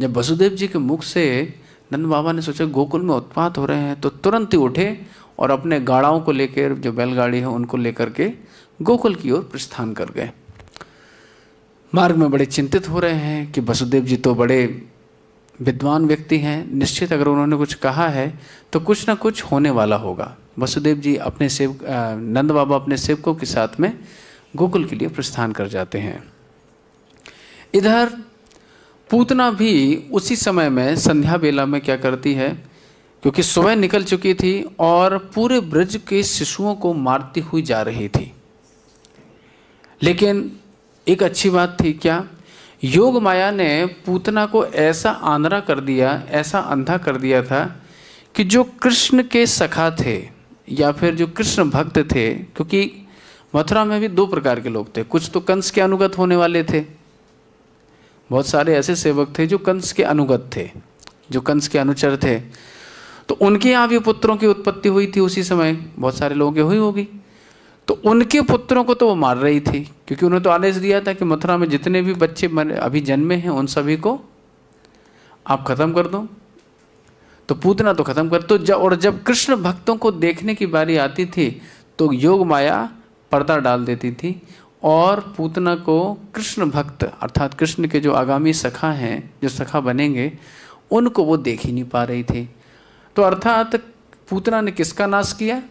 जब वसुदेव जी के मुख से नंद बाबा ने सोचा गोकुल में उत्पात हो रहे हैं तो तुरंत ही उठे और अपने गाड़ाओं को लेकर जो बैलगाड़ी है उनको लेकर के गोकुल की ओर प्रस्थान कर गए मार्ग में बड़े चिंतित हो रहे हैं कि वसुदेव जी तो बड़े विद्वान व्यक्ति हैं निश्चित अगर उन्होंने कुछ कहा है तो कुछ ना कुछ होने वाला होगा वसुदेव जी अपने सेव नंद बाबा अपने सेवकों के साथ में गोकुल के लिए प्रस्थान कर जाते हैं इधर पूतना भी उसी समय में संध्या बेला में क्या करती है क्योंकि सुबह निकल चुकी थी और पूरे ब्रज के शिशुओं को मारती हुई जा रही थी लेकिन एक अच्छी बात थी क्या योग माया ने पूतना को ऐसा आंधरा कर दिया ऐसा अंधा कर दिया था कि जो कृष्ण के सखा थे या फिर जो कृष्ण भक्त थे क्योंकि मथुरा में भी दो प्रकार के लोग थे कुछ तो कंस के अनुगत होने वाले थे बहुत सारे ऐसे सेवक थे जो कंस के अनुगत थे जो कंस के अनुचर थे तो उनके यहाँ भी पुत्रों की उत्पत्ति हुई थी उसी समय बहुत सारे लोगों की हुई होगी तो उनके पुत्रों को तो वो मार रही थी क्योंकि उन्होंने तो आदेश दिया था कि मथुरा में जितने भी बच्चे अभी जन्मे हैं उन सभी को आप ख़त्म कर दो तो पूतना तो ख़त्म कर दो तो और जब कृष्ण भक्तों को देखने की बारी आती थी तो योग माया पर्दा डाल देती थी और पूतना को कृष्ण भक्त अर्थात कृष्ण के जो आगामी सखा हैं जो सखा बनेंगे उनको वो देख ही नहीं पा रही थी तो अर्थात पूतना ने किसका नाश किया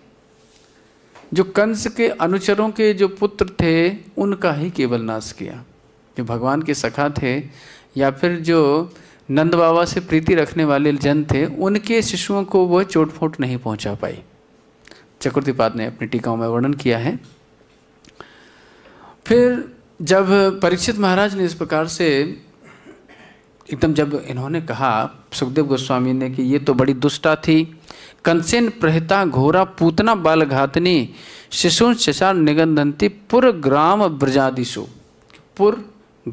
जो कंस के अनुचरों के जो पुत्र थे उनका ही केवल नाश किया जो भगवान के सखा थे या फिर जो नंद बाबा से प्रीति रखने वाले जन थे उनके शिशुओं को वह चोट फोट नहीं पहुंचा पाई चक्रतिपाद ने अपनी टीकाओं में वर्णन किया है फिर जब परीक्षित महाराज ने इस प्रकार से एकदम जब इन्होंने कहा सुखदेव गोस्वामी ने कि ये तो बड़ी दुष्टा थी कंसेन प्रहिता घोरा पूतना बाल घातनी शिशु शशार निगंधंती पुर ग्राम ब्रजादिशु पुर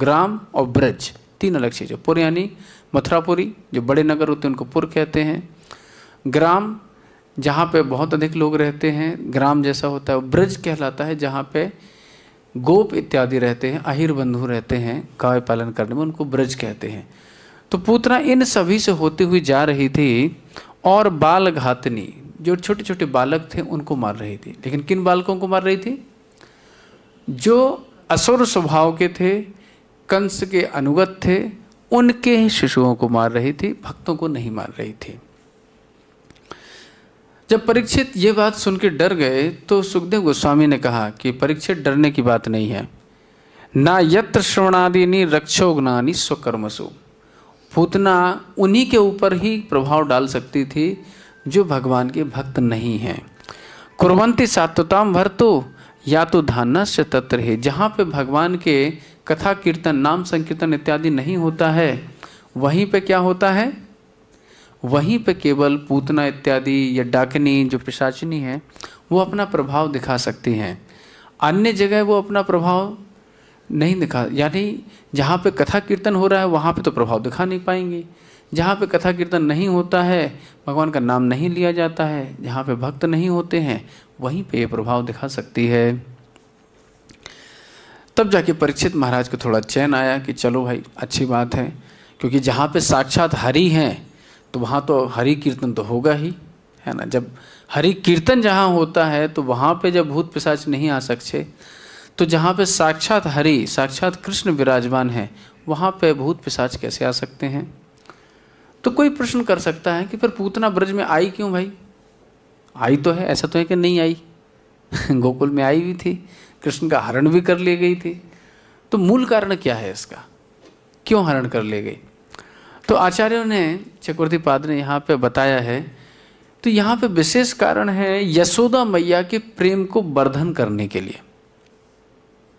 ग्राम और ब्रज तीन अलग चीज़ें पुर यानी मथुरापुरी जो बड़े नगर होते हैं उनको पुर कहते हैं ग्राम जहाँ पे बहुत अधिक लोग रहते हैं ग्राम जैसा होता है ब्रज कहलाता है जहाँ पे गोप इत्यादि रहते हैं अहिर बंधु रहते हैं गाय पालन करने में उनको ब्रज कहते हैं तो पूतना इन सभी से होती हुई जा रही थी और बाल घातनी जो छोटे छोटे बालक थे उनको मार रही थी लेकिन किन बालकों को मार रही थी जो असुर स्वभाव के थे कंस के अनुगत थे उनके ही शिशुओं को मार रही थी भक्तों को नहीं मार रही थी जब परीक्षित ये बात सुन के डर गए तो सुखदेव गोस्वामी ने कहा कि परीक्षित डरने की बात नहीं है ना यत्र श्रवणादिनी रक्षोग्नानी स्वकर्मसु पूतना उन्हीं के ऊपर ही प्रभाव डाल सकती थी जो भगवान के भक्त नहीं हैं कुरवंती सात्वताम तो या तो धानस्य तत्र है जहाँ पे भगवान के कथा कीर्तन नाम संकीर्तन इत्यादि नहीं होता है वहीं पे क्या होता है वहीं पे केवल पूतना इत्यादि या डाकनी जो पिशाचिनी है वो अपना प्रभाव दिखा सकती हैं अन्य जगह वो अपना प्रभाव नहीं दिखा यानी जहाँ पे कथा कीर्तन हो रहा है वहाँ पे तो प्रभाव दिखा नहीं पाएंगे जहाँ पे कथा कीर्तन नहीं होता है भगवान का नाम नहीं लिया जाता है जहाँ पे भक्त नहीं होते हैं वहीं पे ये प्रभाव दिखा सकती है तब जाके परीक्षित महाराज को थोड़ा चैन आया कि चलो भाई अच्छी बात है क्योंकि जहाँ पे साक्षात हरि हैं तो वहाँ तो हरि कीर्तन तो होगा ही है ना जब हरि कीर्तन जहाँ होता है तो वहाँ पे जब भूत पिशाच नहीं आ सकते तो जहाँ पे साक्षात हरि साक्षात कृष्ण विराजमान है वहाँ पे भूत पिशाच कैसे आ सकते हैं तो कोई प्रश्न कर सकता है कि फिर पूतना ब्रज में आई क्यों भाई आई तो है ऐसा तो है कि नहीं आई [LAUGHS] गोकुल में आई भी थी कृष्ण का हरण भी कर ली गई थी तो मूल कारण क्या है इसका क्यों हरण कर ले गई तो आचार्यों ने पाद ने यहाँ पे बताया है तो यहाँ पे विशेष कारण है यशोदा मैया के प्रेम को वर्धन करने के लिए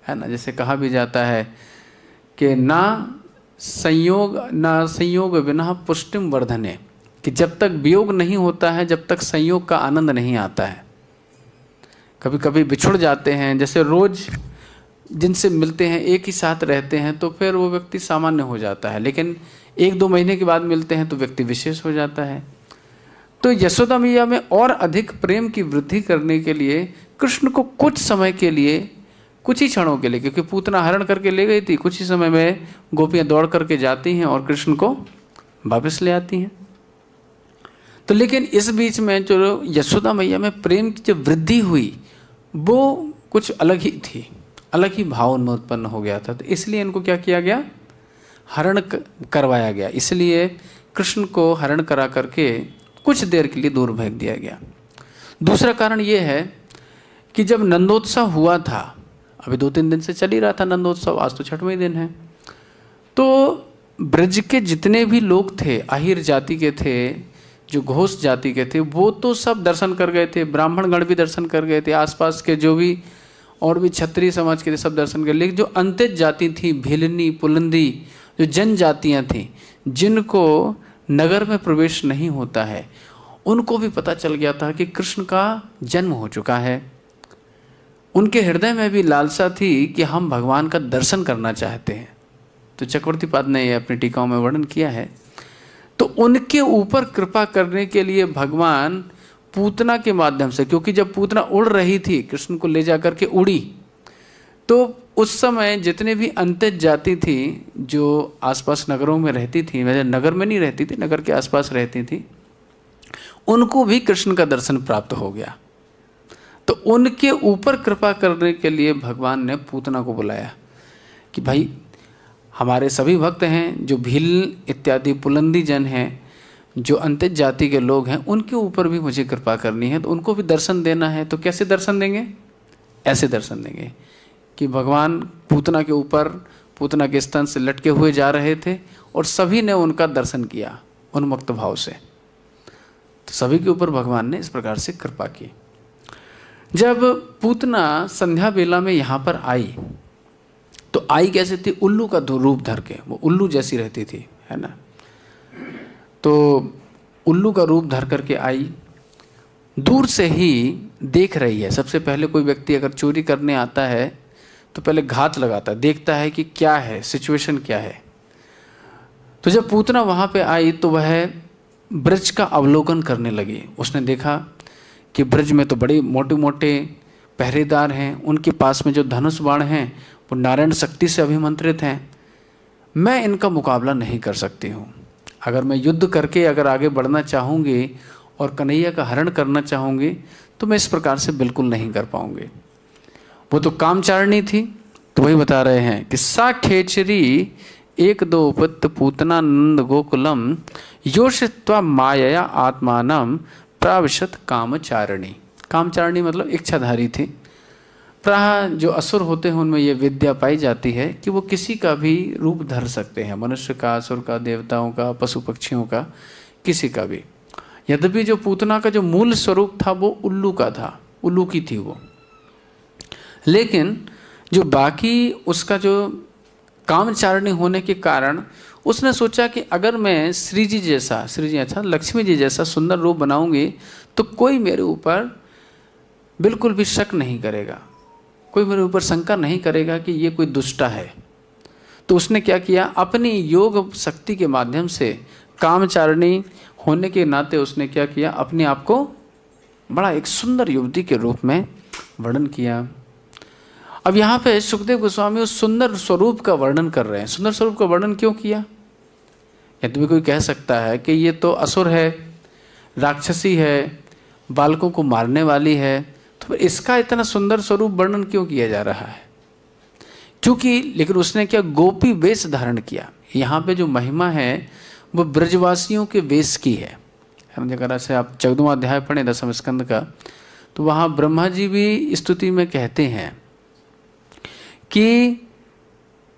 है ना जैसे कहा भी जाता है कि ना संयोग ना संयोग बिना पुष्टिम वर्धने कि जब तक वियोग नहीं होता है जब तक संयोग का आनंद नहीं आता है कभी कभी बिछुड़ जाते हैं जैसे रोज़ जिनसे मिलते हैं एक ही साथ रहते हैं तो फिर वो व्यक्ति सामान्य हो जाता है लेकिन एक दो महीने के बाद मिलते हैं तो व्यक्ति विशेष हो जाता है तो यशोदा मैया में और अधिक प्रेम की वृद्धि करने के लिए कृष्ण को कुछ समय के लिए कुछ ही क्षणों के लिए क्योंकि पूतना हरण करके ले गई थी कुछ ही समय में गोपियां दौड़ करके जाती हैं और कृष्ण को वापस ले आती हैं तो लेकिन इस बीच में जो यशोदा मैया में प्रेम की जो वृद्धि हुई वो कुछ अलग ही थी अलग ही भाव उत्पन्न हो गया था तो इसलिए इनको क्या किया गया हरण करवाया गया इसलिए कृष्ण को हरण करा करके कुछ देर के लिए दूर भेज दिया गया दूसरा कारण ये है कि जब नंदोत्सव हुआ था अभी दो तीन दिन से चल ही रहा था नंदोत्सव आज तो छठवें दिन है तो ब्रज के जितने भी लोग थे आहिर जाति के थे जो घोष जाति के थे वो तो सब दर्शन कर गए थे ब्राह्मणगण भी दर्शन कर गए थे आसपास के जो भी और भी क्षत्रिय समाज के थे सब दर्शन कर लेकिन जो अंत्य जाति थी भिलनी पुलंदी जो जनजातियाँ थीं जिनको नगर में प्रवेश नहीं होता है उनको भी पता चल गया था कि कृष्ण का जन्म हो चुका है उनके हृदय में भी लालसा थी कि हम भगवान का दर्शन करना चाहते हैं तो चक्रवर्ती पाद ने यह अपनी टीकाओं में वर्णन किया है तो उनके ऊपर कृपा करने के लिए भगवान पूतना के माध्यम से क्योंकि जब पूतना उड़ रही थी कृष्ण को ले जाकर के उड़ी तो उस समय जितने भी अंत जाति थी जो आसपास नगरों में रहती थी वैसे नगर में नहीं रहती थी नगर के आसपास रहती थी उनको भी कृष्ण का दर्शन प्राप्त हो गया तो उनके ऊपर कृपा करने के लिए भगवान ने पूतना को बुलाया कि भाई हमारे सभी भक्त हैं जो भील इत्यादि पुलंदी जन हैं जो अंत जाति के लोग हैं उनके ऊपर भी मुझे कृपा करनी है तो उनको भी दर्शन देना है तो कैसे दर्शन देंगे ऐसे दर्शन देंगे कि भगवान पूतना के ऊपर पूतना के स्तन से लटके हुए जा रहे थे और सभी ने उनका दर्शन किया उन्मुक्त भाव से तो सभी के ऊपर भगवान ने इस प्रकार से कृपा की जब पूतना संध्या बेला में यहाँ पर आई तो आई कैसे थी उल्लू का रूप धर के वो उल्लू जैसी रहती थी है ना तो उल्लू का रूप धर करके आई दूर से ही देख रही है सबसे पहले कोई व्यक्ति अगर चोरी करने आता है तो पहले घात लगाता है देखता है कि क्या है सिचुएशन क्या है तो जब पूतना वहाँ पे आई तो वह ब्रज का अवलोकन करने लगी उसने देखा कि ब्रज में तो बड़े मोटे मोटे पहरेदार हैं उनके पास में जो धनुष बाण हैं वो नारायण शक्ति से अभिमंत्रित हैं मैं इनका मुकाबला नहीं कर सकती हूँ अगर मैं युद्ध करके अगर आगे बढ़ना चाहूँगी और कन्हैया का हरण करना चाहूँगी तो मैं इस प्रकार से बिल्कुल नहीं कर पाऊँगी वो तो कामचारणी थी तो वही बता रहे हैं कि सा खेचरी एक दो उपत पूतना नंद गोकुलम योषित्वा माया आत्मान प्रावशत कामचारणी कामचारणी मतलब इच्छाधारी थी प्राह जो असुर होते हैं उनमें यह विद्या पाई जाती है कि वो किसी का भी रूप धर सकते हैं मनुष्य का असुर का देवताओं का पशु पक्षियों का किसी का भी यद्यपि जो पूतना का जो मूल स्वरूप था वो उल्लू का था उल्लू की थी वो लेकिन जो बाकी उसका जो कामचारणी होने के कारण उसने सोचा कि अगर मैं श्री जी जैसा श्री जी अच्छा लक्ष्मी जी जैसा सुंदर रूप बनाऊंगी तो कोई मेरे ऊपर बिल्कुल भी शक नहीं करेगा कोई मेरे ऊपर शंका नहीं करेगा कि ये कोई दुष्टा है तो उसने क्या किया अपनी योग शक्ति के माध्यम से कामचारणी होने के नाते उसने क्या किया अपने आप को बड़ा एक सुंदर युवती के रूप में वर्णन किया अब यहाँ पे सुखदेव गोस्वामी उस सुंदर स्वरूप का वर्णन कर रहे हैं सुंदर स्वरूप का वर्णन क्यों किया यदि कोई कह सकता है कि ये तो असुर है राक्षसी है बालकों को मारने वाली है तो इसका इतना सुंदर स्वरूप वर्णन क्यों किया जा रहा है क्योंकि लेकिन उसने क्या गोपी वेश धारण किया यहाँ पे जो महिमा है वो ब्रजवासियों के वेश की है जगह से आप चौदवा अध्याय पढ़े दसम स्कंद का तो वहाँ ब्रह्मा जी भी स्तुति में कहते हैं कि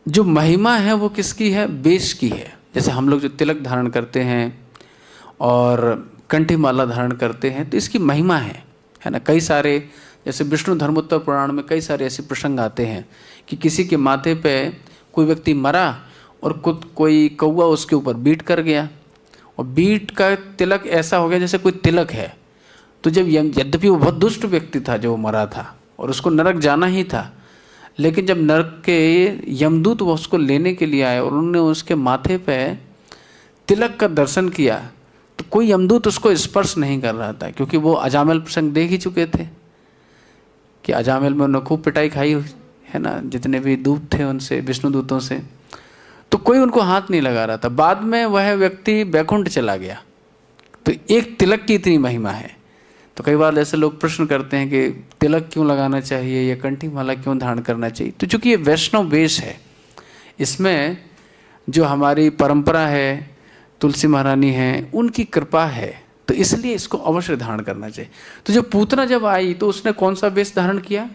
जो महिमा है वो किसकी है बेश की है जैसे हम लोग जो तिलक धारण करते हैं और कंठी माला धारण करते हैं तो इसकी महिमा है है ना कई सारे जैसे विष्णु धर्मोत्तर पुराण में कई सारे ऐसे प्रसंग आते हैं कि किसी के माथे पे कोई व्यक्ति मरा और कुछ कोई कौआ उसके ऊपर बीट कर गया और बीट का तिलक ऐसा हो गया जैसे कोई तिलक है तो जब यद्यपि वो बहुत दुष्ट व्यक्ति था जो मरा था और उसको नरक जाना ही था लेकिन जब नरक के यमदूत वह उसको लेने के लिए आए और उन्होंने उसके माथे पे तिलक का दर्शन किया तो कोई यमदूत उसको स्पर्श नहीं कर रहा था क्योंकि वो अजामिल प्रसंग देख ही चुके थे कि अजामिल में उन्होंने खूब पिटाई खाई है ना जितने भी दूत थे उनसे विष्णु दूतों से तो कोई उनको हाथ नहीं लगा रहा था बाद में वह व्यक्ति बैकुंठ चला गया तो एक तिलक की इतनी महिमा है तो कई बार ऐसे लोग प्रश्न करते हैं कि तिलक क्यों लगाना चाहिए या कंठी माला क्यों धारण करना चाहिए तो चूंकि ये वैष्णव वेश है इसमें जो हमारी परंपरा है तुलसी महारानी है उनकी कृपा है तो इसलिए इसको अवश्य धारण करना चाहिए तो जो पूतना जब आई तो उसने कौन सा वेश धारण किया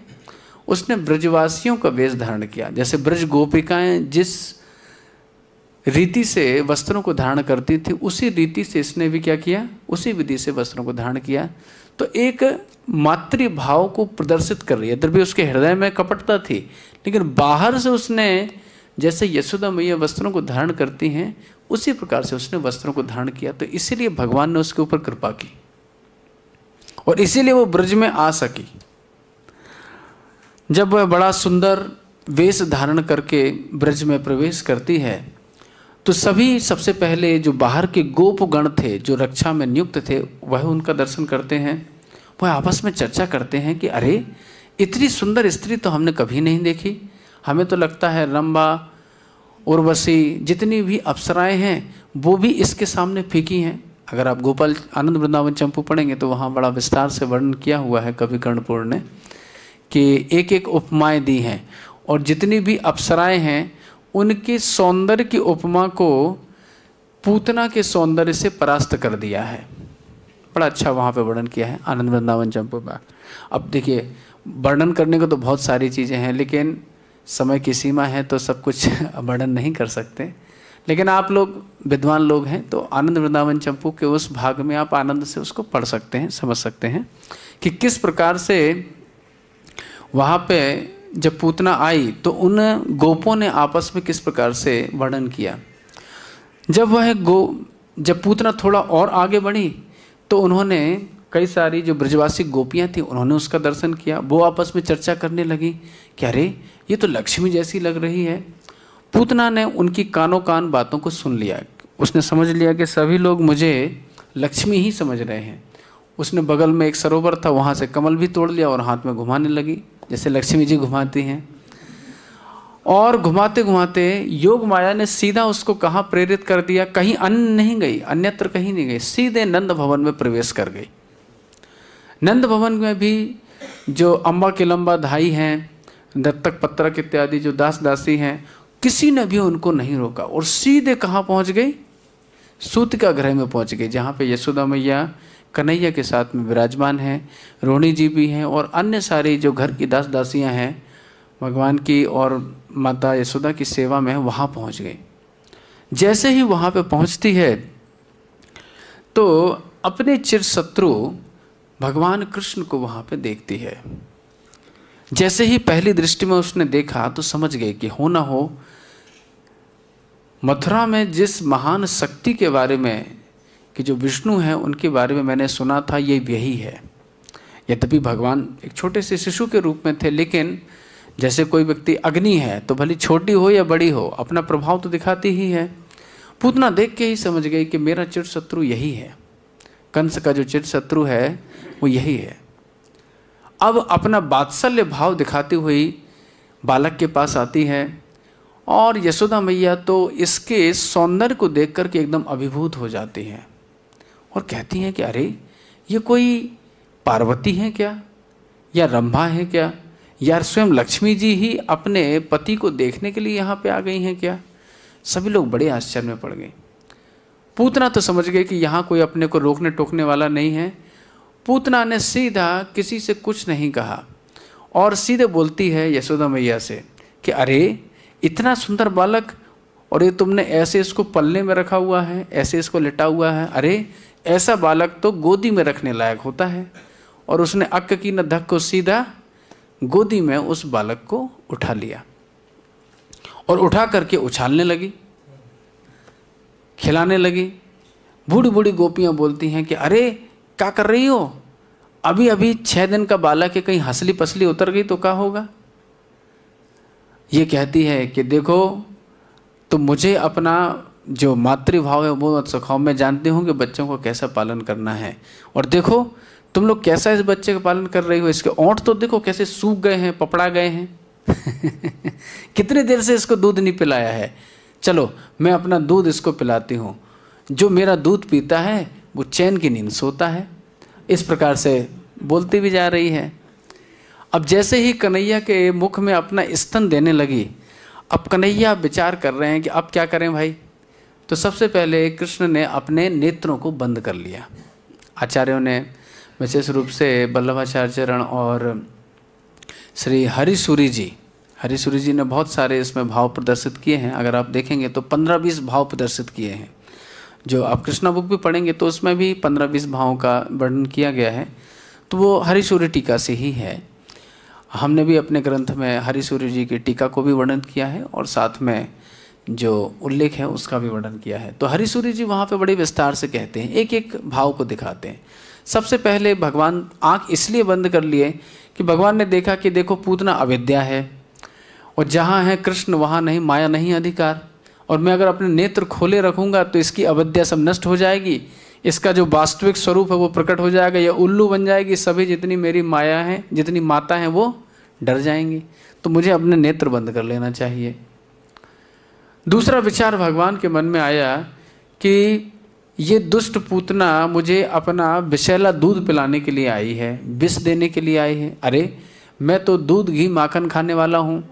उसने ब्रजवासियों का वेश धारण किया जैसे ब्रज गोपिकाएं जिस रीति से वस्त्रों को धारण करती थी उसी रीति से इसने भी क्या किया उसी विधि से वस्त्रों को धारण किया तो एक मातृभाव को प्रदर्शित कर रही है यद्यपि उसके हृदय में कपटता थी लेकिन बाहर से उसने जैसे यशोदा मैया वस्त्रों को धारण करती हैं उसी प्रकार से उसने वस्त्रों को धारण किया तो इसीलिए भगवान ने उसके ऊपर कृपा की और इसीलिए वो ब्रज में आ सकी जब वह बड़ा सुंदर वेश धारण करके ब्रज में प्रवेश करती है तो सभी सबसे पहले जो बाहर के गोप गण थे जो रक्षा में नियुक्त थे वह उनका दर्शन करते हैं वह आपस में चर्चा करते हैं कि अरे इतनी सुंदर स्त्री तो हमने कभी नहीं देखी हमें तो लगता है रंबा उर्वशी जितनी भी अप्सराएं हैं वो भी इसके सामने फीकी हैं अगर आप गोपाल आनंद वृंदावन चंपू पढ़ेंगे तो वहाँ बड़ा विस्तार से वर्णन किया हुआ है कवि कर्णपुर ने कि एक एक उपमाएँ दी हैं और जितनी भी अप्सराएँ हैं उनके सौंदर्य की उपमा को पूतना के सौंदर्य से परास्त कर दिया है बड़ा अच्छा वहाँ पे वर्णन किया है आनंद वृंदावन चंपू अब देखिए वर्णन करने को तो बहुत सारी चीज़ें हैं लेकिन समय की सीमा है तो सब कुछ [LAUGHS] वर्णन नहीं कर सकते लेकिन आप लोग विद्वान लोग हैं तो आनंद वृंदावन चंपू के उस भाग में आप आनंद से उसको पढ़ सकते हैं समझ सकते हैं कि किस प्रकार से वहाँ पे जब पूतना आई तो उन गोपों ने आपस में किस प्रकार से वर्णन किया जब वह गो जब पूतना थोड़ा और आगे बढ़ी तो उन्होंने कई सारी जो ब्रजवासी गोपियाँ थीं उन्होंने उसका दर्शन किया वो आपस में चर्चा करने लगी कि अरे ये तो लक्ष्मी जैसी लग रही है पूतना ने उनकी कानों कान बातों को सुन लिया उसने समझ लिया कि सभी लोग मुझे लक्ष्मी ही समझ रहे हैं उसने बगल में एक सरोवर था वहाँ से कमल भी तोड़ लिया और हाथ में घुमाने लगी जैसे लक्ष्मी जी घुमाती हैं और घुमाते घुमाते योग माया ने सीधा उसको कहाँ प्रेरित कर दिया कहीं अन्य नहीं गई अन्यत्र कहीं नहीं गई सीधे नंद भवन में प्रवेश कर गई नंद भवन में भी जो अम्बा के लंबा धाई हैं दत्तक पत्रक इत्यादि जो दास दासी हैं किसी ने भी उनको नहीं रोका और सीधे कहाँ पहुँच गई सूत का गृह में पहुँच गई जहाँ पे यशोदा मैया कन्हैया के साथ में विराजमान हैं रोहिणी जी भी हैं और अन्य सारे जो घर की दास दासियां हैं भगवान की और माता यशोदा की सेवा में वहाँ पहुँच गई जैसे ही वहाँ पे पहुँचती है तो अपने चिर शत्रु भगवान कृष्ण को वहाँ पे देखती है जैसे ही पहली दृष्टि में उसने देखा तो समझ गई कि हो ना हो मथुरा में जिस महान शक्ति के बारे में कि जो विष्णु हैं उनके बारे में मैंने सुना था ये यही है यद्यपि भगवान एक छोटे से शिशु के रूप में थे लेकिन जैसे कोई व्यक्ति अग्नि है तो भले छोटी हो या बड़ी हो अपना प्रभाव तो दिखाती ही है पूतना देख के ही समझ गई कि मेरा चिर शत्रु यही है कंस का जो चिर शत्रु है वो यही है अब अपना बात्सल्य भाव दिखाती हुई बालक के पास आती है और यशोदा मैया तो इसके सौंदर्य को देख करके एकदम अभिभूत हो जाती हैं और कहती हैं कि अरे ये कोई पार्वती हैं क्या या रंभा हैं क्या या स्वयं लक्ष्मी जी ही अपने पति को देखने के लिए यहाँ पे आ गई हैं क्या सभी लोग बड़े आश्चर्य में पड़ गए पूतना तो समझ गए कि यहाँ कोई अपने को रोकने टोकने वाला नहीं है पूतना ने सीधा किसी से कुछ नहीं कहा और सीधे बोलती है यशोदा मैया से कि अरे इतना सुंदर बालक और ये तुमने ऐसे इसको पलने में रखा हुआ है ऐसे इसको लेटा हुआ है अरे ऐसा बालक तो गोदी में रखने लायक होता है और उसने अक्क की न धक्क को सीधा गोदी में उस बालक को उठा लिया और उठा करके उछालने लगी खिलाने लगी बूढ़ी बूढ़ी गोपियां बोलती हैं कि अरे क्या कर रही हो अभी अभी छः दिन का बालक है कहीं हंसली पसली उतर गई तो क्या होगा ये कहती है कि देखो तो मुझे अपना जो मातृभाव है वो मैं में जानते होंगे बच्चों को कैसा पालन करना है और देखो तुम लोग कैसा इस बच्चे का पालन कर रही हो इसके ओंठ तो देखो कैसे सूख गए हैं पपड़ा गए हैं [LAUGHS] कितने देर से इसको दूध नहीं पिलाया है चलो मैं अपना दूध इसको पिलाती हूँ जो मेरा दूध पीता है वो चैन की नींद सोता है इस प्रकार से बोलती भी जा रही है अब जैसे ही कन्हैया के मुख में अपना स्तन देने लगी अब कन्हैया विचार कर रहे हैं कि अब क्या करें भाई तो सबसे पहले कृष्ण ने अपने नेत्रों को बंद कर लिया आचार्यों ने विशेष रूप से बल्लभाचार्य चरण और श्री हरिसूरी जी हरिसूरी जी ने बहुत सारे इसमें भाव प्रदर्शित किए हैं अगर आप देखेंगे तो पंद्रह बीस भाव प्रदर्शित किए हैं जो आप कृष्णा बुक भी पढ़ेंगे तो उसमें भी पंद्रह बीस भावों का वर्णन किया गया है तो वो हरिसूर्य टीका से ही है हमने भी अपने ग्रंथ में हरिसूर्य जी की टीका को भी वर्णन किया है और साथ में जो उल्लेख है उसका भी वर्णन किया है तो हरिसूरी जी वहाँ पे बड़े विस्तार से कहते हैं एक एक भाव को दिखाते हैं सबसे पहले भगवान आँख इसलिए बंद कर लिए कि भगवान ने देखा कि देखो पूतना अविद्या है और जहाँ है कृष्ण वहाँ नहीं माया नहीं अधिकार और मैं अगर अपने नेत्र खोले रखूँगा तो इसकी अविद्या सब नष्ट हो जाएगी इसका जो वास्तविक स्वरूप है वो प्रकट हो जाएगा या उल्लू बन जाएगी सभी जितनी मेरी माया है जितनी माता हैं वो डर जाएंगी तो मुझे अपने नेत्र बंद कर लेना चाहिए दूसरा विचार भगवान के मन में आया कि ये दुष्ट पूतना मुझे अपना विषैला दूध पिलाने के लिए आई है विष देने के लिए आई है अरे मैं तो दूध घी माखन खाने वाला हूँ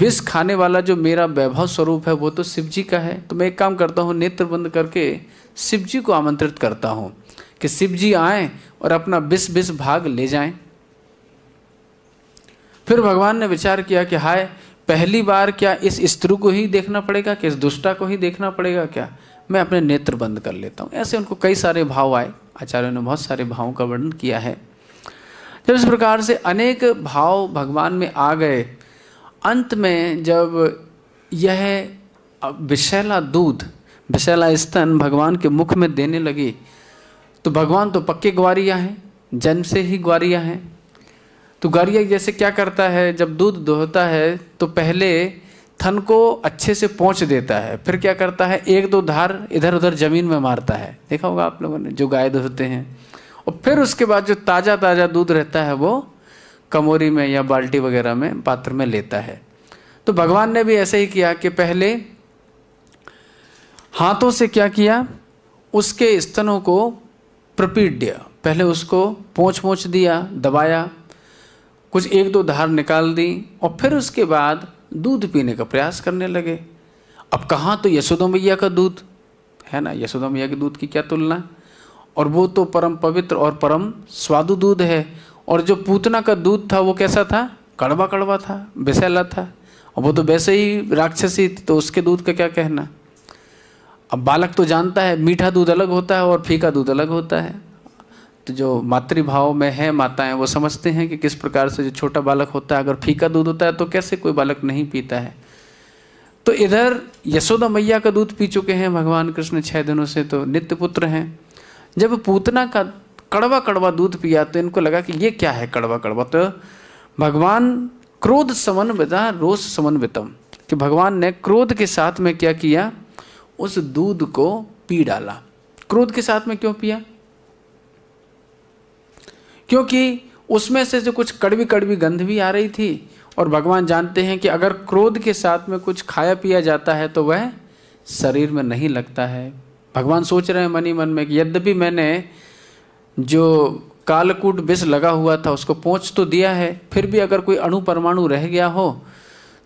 विष खाने वाला जो मेरा वैभव स्वरूप है वो तो शिव जी का है तो मैं एक काम करता हूँ नेत्र बंद करके शिव जी को आमंत्रित करता हूँ कि शिव जी आए और अपना विष विष भाग ले जाएं फिर भगवान ने विचार किया कि हाय पहली बार क्या इस स्त्री को ही देखना पड़ेगा कि इस दुष्टा को ही देखना पड़ेगा क्या मैं अपने नेत्र बंद कर लेता हूँ ऐसे उनको कई सारे भाव आए आचार्यों ने बहुत सारे भावों का वर्णन किया है जब इस प्रकार से अनेक भाव भगवान में आ गए अंत में जब यह विशैला दूध विशैला स्तन भगवान के मुख में देने लगी तो भगवान तो पक्के ग्वारिया हैं जन्म से ही ग्वारिया हैं तो गारिया जैसे क्या करता है जब दूध दोहता है तो पहले थन को अच्छे से पहुँच देता है फिर क्या करता है एक दो धार इधर उधर ज़मीन में मारता है देखा होगा आप लोगों ने जो गाय दोहते हैं और फिर उसके बाद जो ताज़ा ताज़ा दूध रहता है वो कमोरी में या बाल्टी वगैरह में पात्र में लेता है तो भगवान ने भी ऐसे ही किया कि पहले हाथों से क्या किया उसके स्तनों को दिया पहले उसको पोंछ पोंछ दिया दबाया कुछ एक दो धार निकाल दी और फिर उसके बाद दूध पीने का प्रयास करने लगे अब कहाँ तो यशोदा मैया का दूध है ना यशोदा मैया के दूध की क्या तुलना और वो तो परम पवित्र और परम स्वादु दूध है और जो पूतना का दूध था वो कैसा था कड़वा कड़वा था बेसैला था और वो तो वैसे ही राक्षसी थी तो उसके दूध का क्या कहना अब बालक तो जानता है मीठा दूध अलग होता है और फीका दूध अलग होता है तो जो मातृभाव में है माताएं वो समझते हैं कि किस प्रकार से जो छोटा बालक होता है अगर फीका दूध होता है तो कैसे कोई बालक नहीं पीता है तो इधर यशोदा मैया का दूध पी चुके हैं भगवान कृष्ण छः दिनों से तो नित्य पुत्र हैं जब पूतना का कड़वा कड़वा दूध पिया तो इनको लगा कि ये क्या है कड़वा कड़वा तो भगवान क्रोध समन्वता रोष समन्वितम कि भगवान ने क्रोध के साथ में क्या किया उस दूध को पी डाला क्रोध के साथ में क्यों पिया क्योंकि उसमें से जो कुछ कड़वी कड़वी गंध भी आ रही थी और भगवान जानते हैं कि अगर क्रोध के साथ में कुछ खाया पिया जाता है तो वह शरीर में नहीं लगता है भगवान सोच रहे हैं मनी मन में कि यद्यपि मैंने जो कालकूट विष लगा हुआ था उसको पहुँच तो दिया है फिर भी अगर कोई अणु परमाणु रह गया हो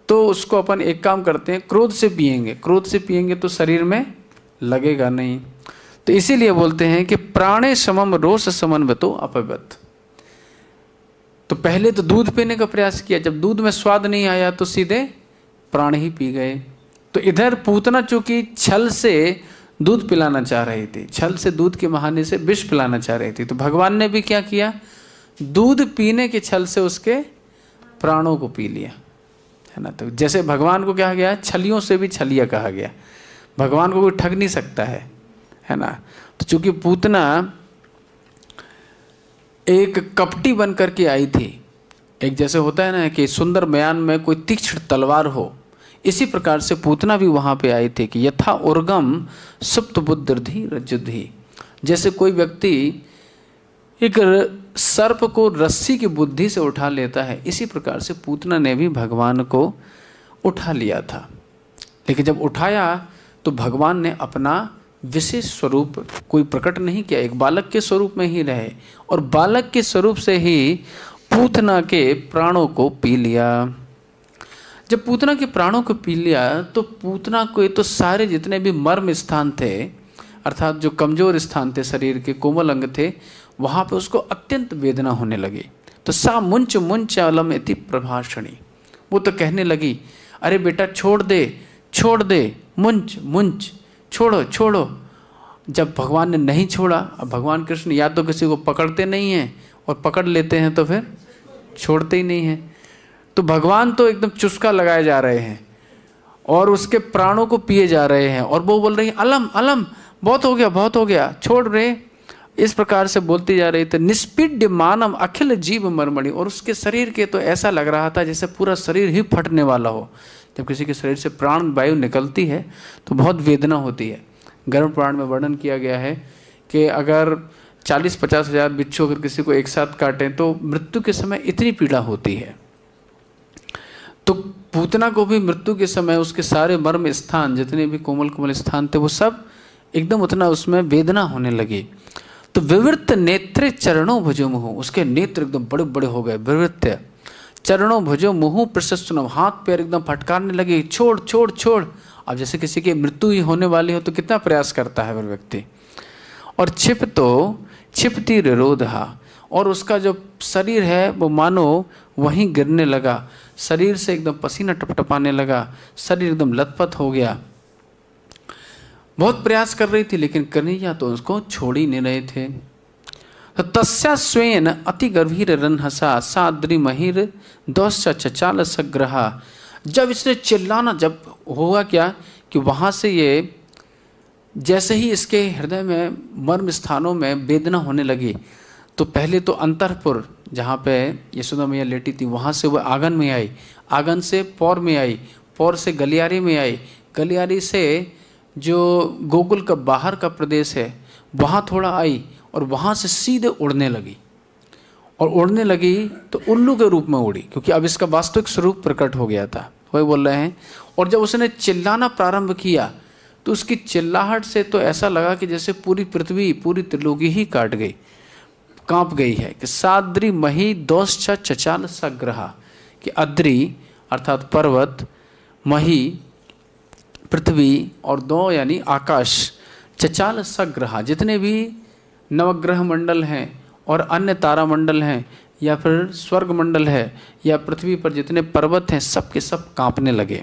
तो उसको अपन एक काम करते हैं क्रोध से पिएंगे क्रोध से पिएंगे तो शरीर में लगेगा नहीं तो इसीलिए बोलते हैं कि प्राणे समम रोष समन्वतो अपवत्त तो पहले तो दूध पीने का प्रयास किया जब दूध में स्वाद नहीं आया तो सीधे प्राण ही पी गए तो इधर पूतना चूंकि छल से दूध पिलाना चाह रही थी छल से दूध के बहाने से विष पिलाना चाह रही थी तो भगवान ने भी क्या किया दूध पीने के छल से उसके प्राणों को पी लिया है ना तो जैसे भगवान को कहा गया छलियों से भी छलिया कहा गया भगवान को कोई ठग नहीं सकता है है ना तो चूंकि पूतना एक कपटी बन कर के आई थी एक जैसे होता है ना कि सुंदर बयान में कोई तीक्ष्ण तलवार हो इसी प्रकार से पूतना भी वहाँ पे आई थी कि यथा उर्गम सुप्त बुद्धि रज्जुद्धि जैसे कोई व्यक्ति एक सर्प को रस्सी की बुद्धि से उठा लेता है इसी प्रकार से पूतना ने भी भगवान को उठा लिया था लेकिन जब उठाया तो भगवान ने अपना विशेष स्वरूप कोई प्रकट नहीं किया एक बालक के स्वरूप में ही रहे और बालक के स्वरूप से ही पूतना के प्राणों को पी लिया जब पूतना के प्राणों को पी लिया तो पूतना को तो सारे जितने भी मर्म स्थान थे अर्थात जो कमजोर स्थान थे शरीर के कोमल अंग थे वहाँ पे उसको अत्यंत वेदना होने लगी तो सा मुंच मुंच अलम इति प्रभाषणी वो तो कहने लगी अरे बेटा छोड़ दे छोड़ दे मुंच मुंच छोड़ो छोड़ो जब भगवान ने नहीं छोड़ा अब भगवान कृष्ण या तो किसी को पकड़ते नहीं हैं और पकड़ लेते हैं तो फिर छोड़ते ही नहीं हैं तो भगवान तो एकदम चुस्का लगाए जा रहे हैं और उसके प्राणों को पिए जा रहे हैं और वो बोल रही अलम अलम बहुत हो गया बहुत हो गया छोड़ रहे इस प्रकार से बोलती जा रही थी निष्पीड्य मानव अखिल जीव मरमणि और उसके शरीर के तो ऐसा लग रहा था जैसे पूरा शरीर ही फटने वाला हो जब किसी के शरीर से प्राण वायु निकलती है तो बहुत वेदना होती है गर्भ प्राण में वर्णन किया गया है कि अगर चालीस पचास हज़ार बिच्छू अगर किसी को एक साथ काटें तो मृत्यु के समय इतनी पीड़ा होती है तो पूतना को भी मृत्यु के समय उसके सारे मर्म स्थान जितने भी कोमल कोमल स्थान थे वो सब एकदम उतना उसमें वेदना होने लगी तो विवृत्त नेत्र चरणों भुजुम हो उसके नेत्र एकदम बड़े बड़े हो गए विवृत्त चरणों भुजों मुंह प्रशस्तनम हाथ पैर एकदम फटकारने लगे छोड़ छोड़ छोड़ अब जैसे किसी की मृत्यु ही होने वाली हो तो कितना प्रयास करता है वह व्यक्ति और छिप तो छिपती रोधा और उसका जो शरीर है वो मानो वहीं गिरने लगा शरीर से एकदम पसीना टपटपाने लगा शरीर एकदम लतपथ हो गया बहुत प्रयास कर रही थी लेकिन कन्हैया तो उसको छोड़ ही नहीं रहे थे तो तस्या स्वेन अति गर्भीर रनहसा साद्री महिर दौश चचाल सग्रह जब इसने चिल्लाना जब हुआ क्या कि वहाँ से ये जैसे ही इसके हृदय में मर्म स्थानों में वेदना होने लगी तो पहले तो अंतरपुर जहाँ पे यशोदा मैया लेटी थी वहाँ से वह आंगन में आई आंगन से पौर में आई पौर से गलियारी में आई गलियारी से जो गोकुल का बाहर का प्रदेश है वहाँ थोड़ा आई और वहाँ से सीधे उड़ने लगी और उड़ने लगी तो उल्लू के रूप में उड़ी क्योंकि अब इसका वास्तविक स्वरूप प्रकट हो गया था वही बोल रहे हैं और जब उसने चिल्लाना प्रारंभ किया तो उसकी चिल्लाहट से तो ऐसा लगा कि जैसे पूरी पृथ्वी पूरी त्रिलोकी ही काट गई कांप गई है कि साद्री मही दोष चचाल ग्रह कि अद्री अर्थात पर्वत मही पृथ्वी और दो यानी आकाश चचाल ग्रह जितने भी नवग्रह मंडल हैं और अन्य मंडल हैं या फिर स्वर्ग मंडल है या पृथ्वी पर जितने पर्वत हैं सब के सब कांपने लगे